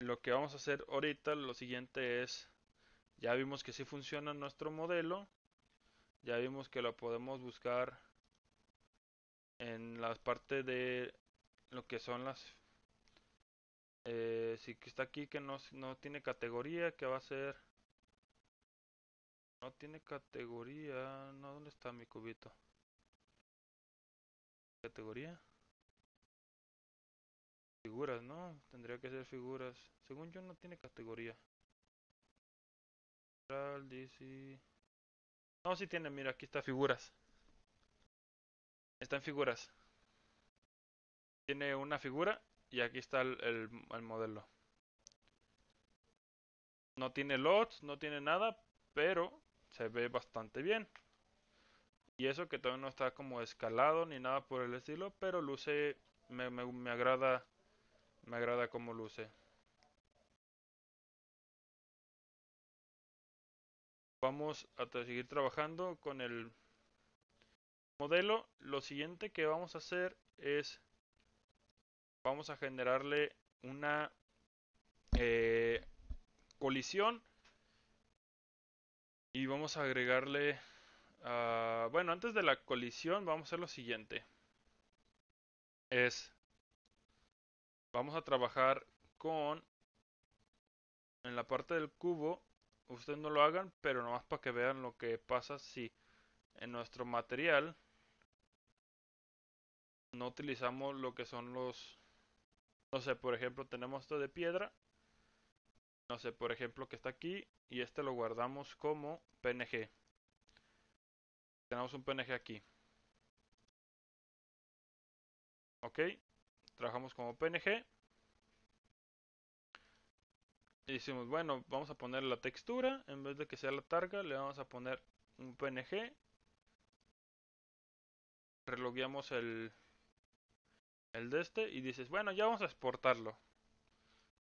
Lo que vamos a hacer ahorita, lo siguiente es, ya vimos que si sí funciona nuestro modelo, ya vimos que lo podemos buscar en la parte de lo que son las eh, si está aquí que no, no tiene categoría, que va a ser... No tiene categoría. No, ¿dónde está mi cubito? ¿Categoría? Figuras, ¿no? Tendría que ser figuras. Según yo no tiene categoría. No, si tiene, mira, aquí está figuras. están figuras. Tiene una figura y aquí está el, modelo. No tiene LOTS, no tiene nada, pero se ve bastante bien. Y eso que todavía no está como escalado ni nada por el estilo, pero luce, me, me, me agrada, me agrada como luce. Vamos a seguir trabajando con el modelo. Lo siguiente que vamos a hacer es vamos a generarle una eh, colisión y vamos a agregarle ah, bueno antes de la colisión vamos a hacer lo siguiente es vamos a trabajar con en la parte del cubo ustedes no lo hagan pero nomás para que vean lo que pasa si en nuestro material no utilizamos lo que son los no sé, por ejemplo, tenemos esto de piedra. No sé, por ejemplo, que está aquí. Y este lo guardamos como PNG. Tenemos un PNG aquí. Ok. Trabajamos como PNG. Y decimos, bueno, vamos a poner la textura. En vez de que sea la targa, le vamos a poner un PNG. Relogueamos el, el de este y dices, bueno, ya vamos a exportarlo.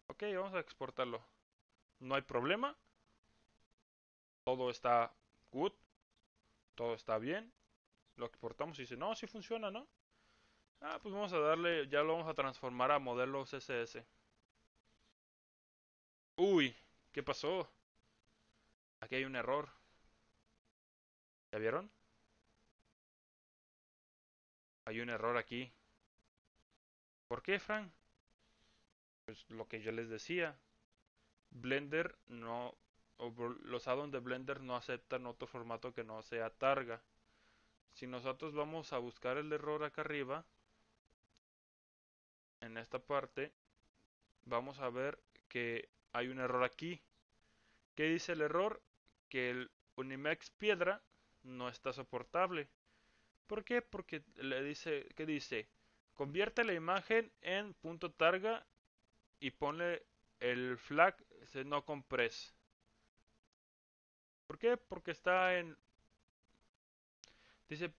Ok, vamos a exportarlo. No hay problema. Todo está good. Todo está bien. Lo exportamos y dice, no, si funciona, ¿no? Ah, pues vamos a darle, ya lo vamos a transformar a modelo CSS. Uy, ¿qué pasó? Aquí hay un error. ¿Ya vieron? Hay un error aquí. ¿Por qué, Frank? Pues lo que yo les decía. Blender no. Los addons de Blender no aceptan otro formato que no sea targa. Si nosotros vamos a buscar el error acá arriba, en esta parte, vamos a ver que hay un error aquí. ¿Qué dice el error? Que el Unimex Piedra no está soportable. ¿Por qué? Porque le dice, ¿qué dice? Convierte la imagen en punto targa y ponle el flag no compress. ¿Por qué? Porque está en... Dice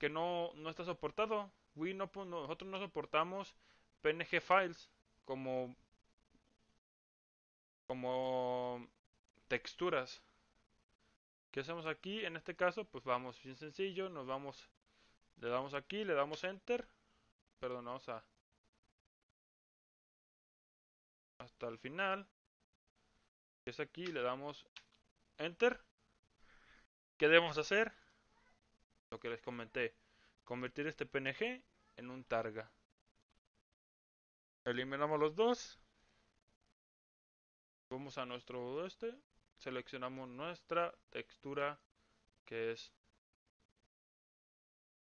que no, está soportado. We no, nosotros no soportamos PNG files como como texturas. ¿Qué hacemos aquí? En este caso, pues vamos bien sencillo, nos vamos, le damos aquí, le damos enter a Hasta el final. Es aquí, le damos Enter. ¿Qué debemos hacer? Lo que les comenté. Convertir este PNG en un targa. Eliminamos los dos. Vamos a nuestro este. Seleccionamos nuestra textura que es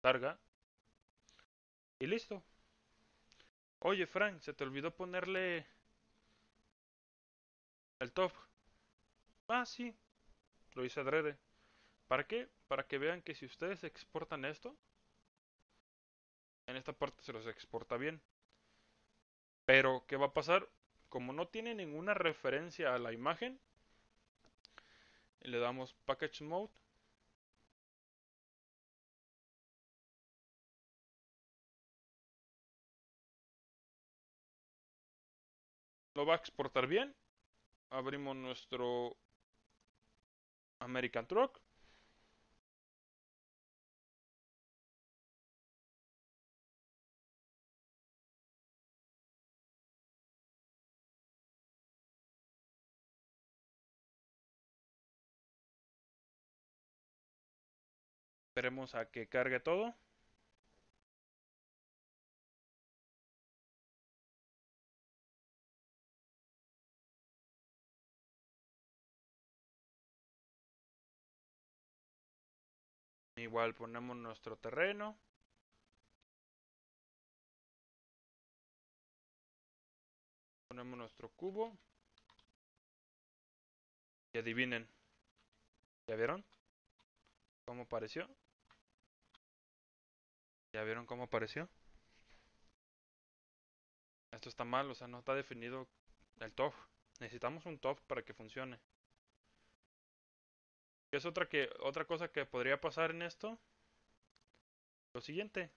targa. Y listo. Oye, Frank, se te olvidó ponerle el top. Ah, sí. Lo hice adrede. ¿Para qué? Para que vean que si ustedes exportan esto, en esta parte se los exporta bien. Pero, ¿qué va a pasar? Como no tiene ninguna referencia a la imagen, le damos Package Mode lo va a exportar bien. Abrimos nuestro American Truck. Esperemos a que cargue todo. igual ponemos nuestro terreno. Ponemos nuestro cubo. Y adivinen. ¿Ya vieron? ¿Cómo apareció? ¿Ya vieron cómo apareció? Esto está mal, o sea, no está definido el top. Necesitamos un top para que funcione. Es otra, que, otra cosa que podría pasar en esto. Lo siguiente.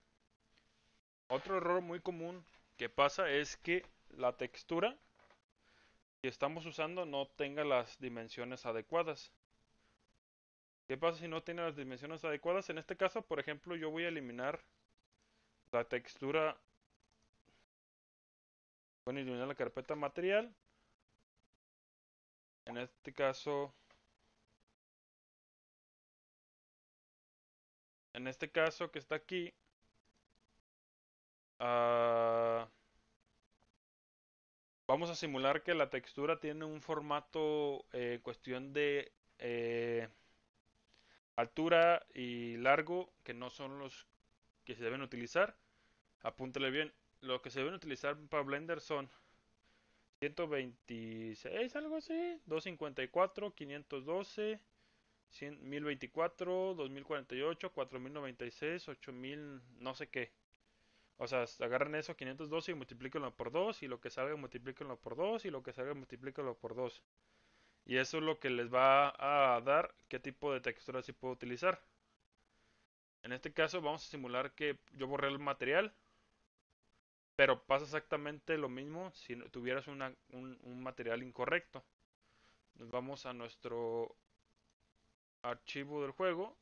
Otro error muy común que pasa es que la textura que estamos usando no tenga las dimensiones adecuadas. ¿Qué pasa si no tiene las dimensiones adecuadas? En este caso, por ejemplo, yo voy a eliminar la textura. Voy a eliminar la carpeta material. En este caso, en este caso que está aquí, ah, vamos a simular que la textura tiene un formato en eh, cuestión de eh, altura y largo que no son los que se deben utilizar. Apúntele bien, lo que se deben utilizar para Blender son 126, algo así, 254, 512. 1024, 2048, 4096, 8000, no sé qué. O sea, agarran eso, 512 y multiplíquenlo por 2 y lo que salga multiplíquenlo por 2 y lo que salga multiplíquenlo por 2. Y eso es lo que les va a dar qué tipo de textura se puede utilizar. En este caso vamos a simular que yo borré el material, pero pasa exactamente lo mismo si tuvieras un, un material incorrecto. Nos vamos a nuestro archivo del juego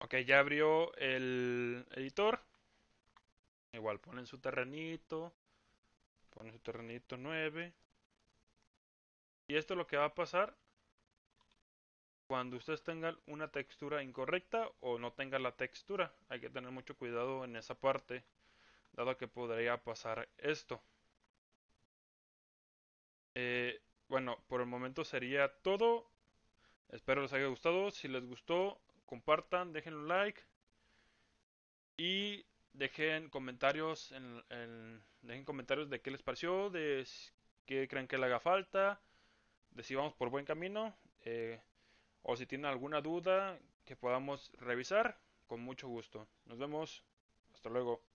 Ok, ya abrió el editor. Igual ponen su terrenito. Ponen su terrenito 9. Y esto es lo que va a pasar cuando ustedes tengan una textura incorrecta o no tengan la textura. Hay que tener mucho cuidado en esa parte, dado que podría pasar esto. Eh, bueno, por el momento sería todo. Espero les haya gustado. Si les gustó, compartan, dejen un like y dejen comentarios comentarios de qué les pareció, de qué creen que le haga falta, de si vamos por buen camino eh, o si tienen alguna duda que podamos revisar con mucho gusto. Nos vemos. Hasta luego.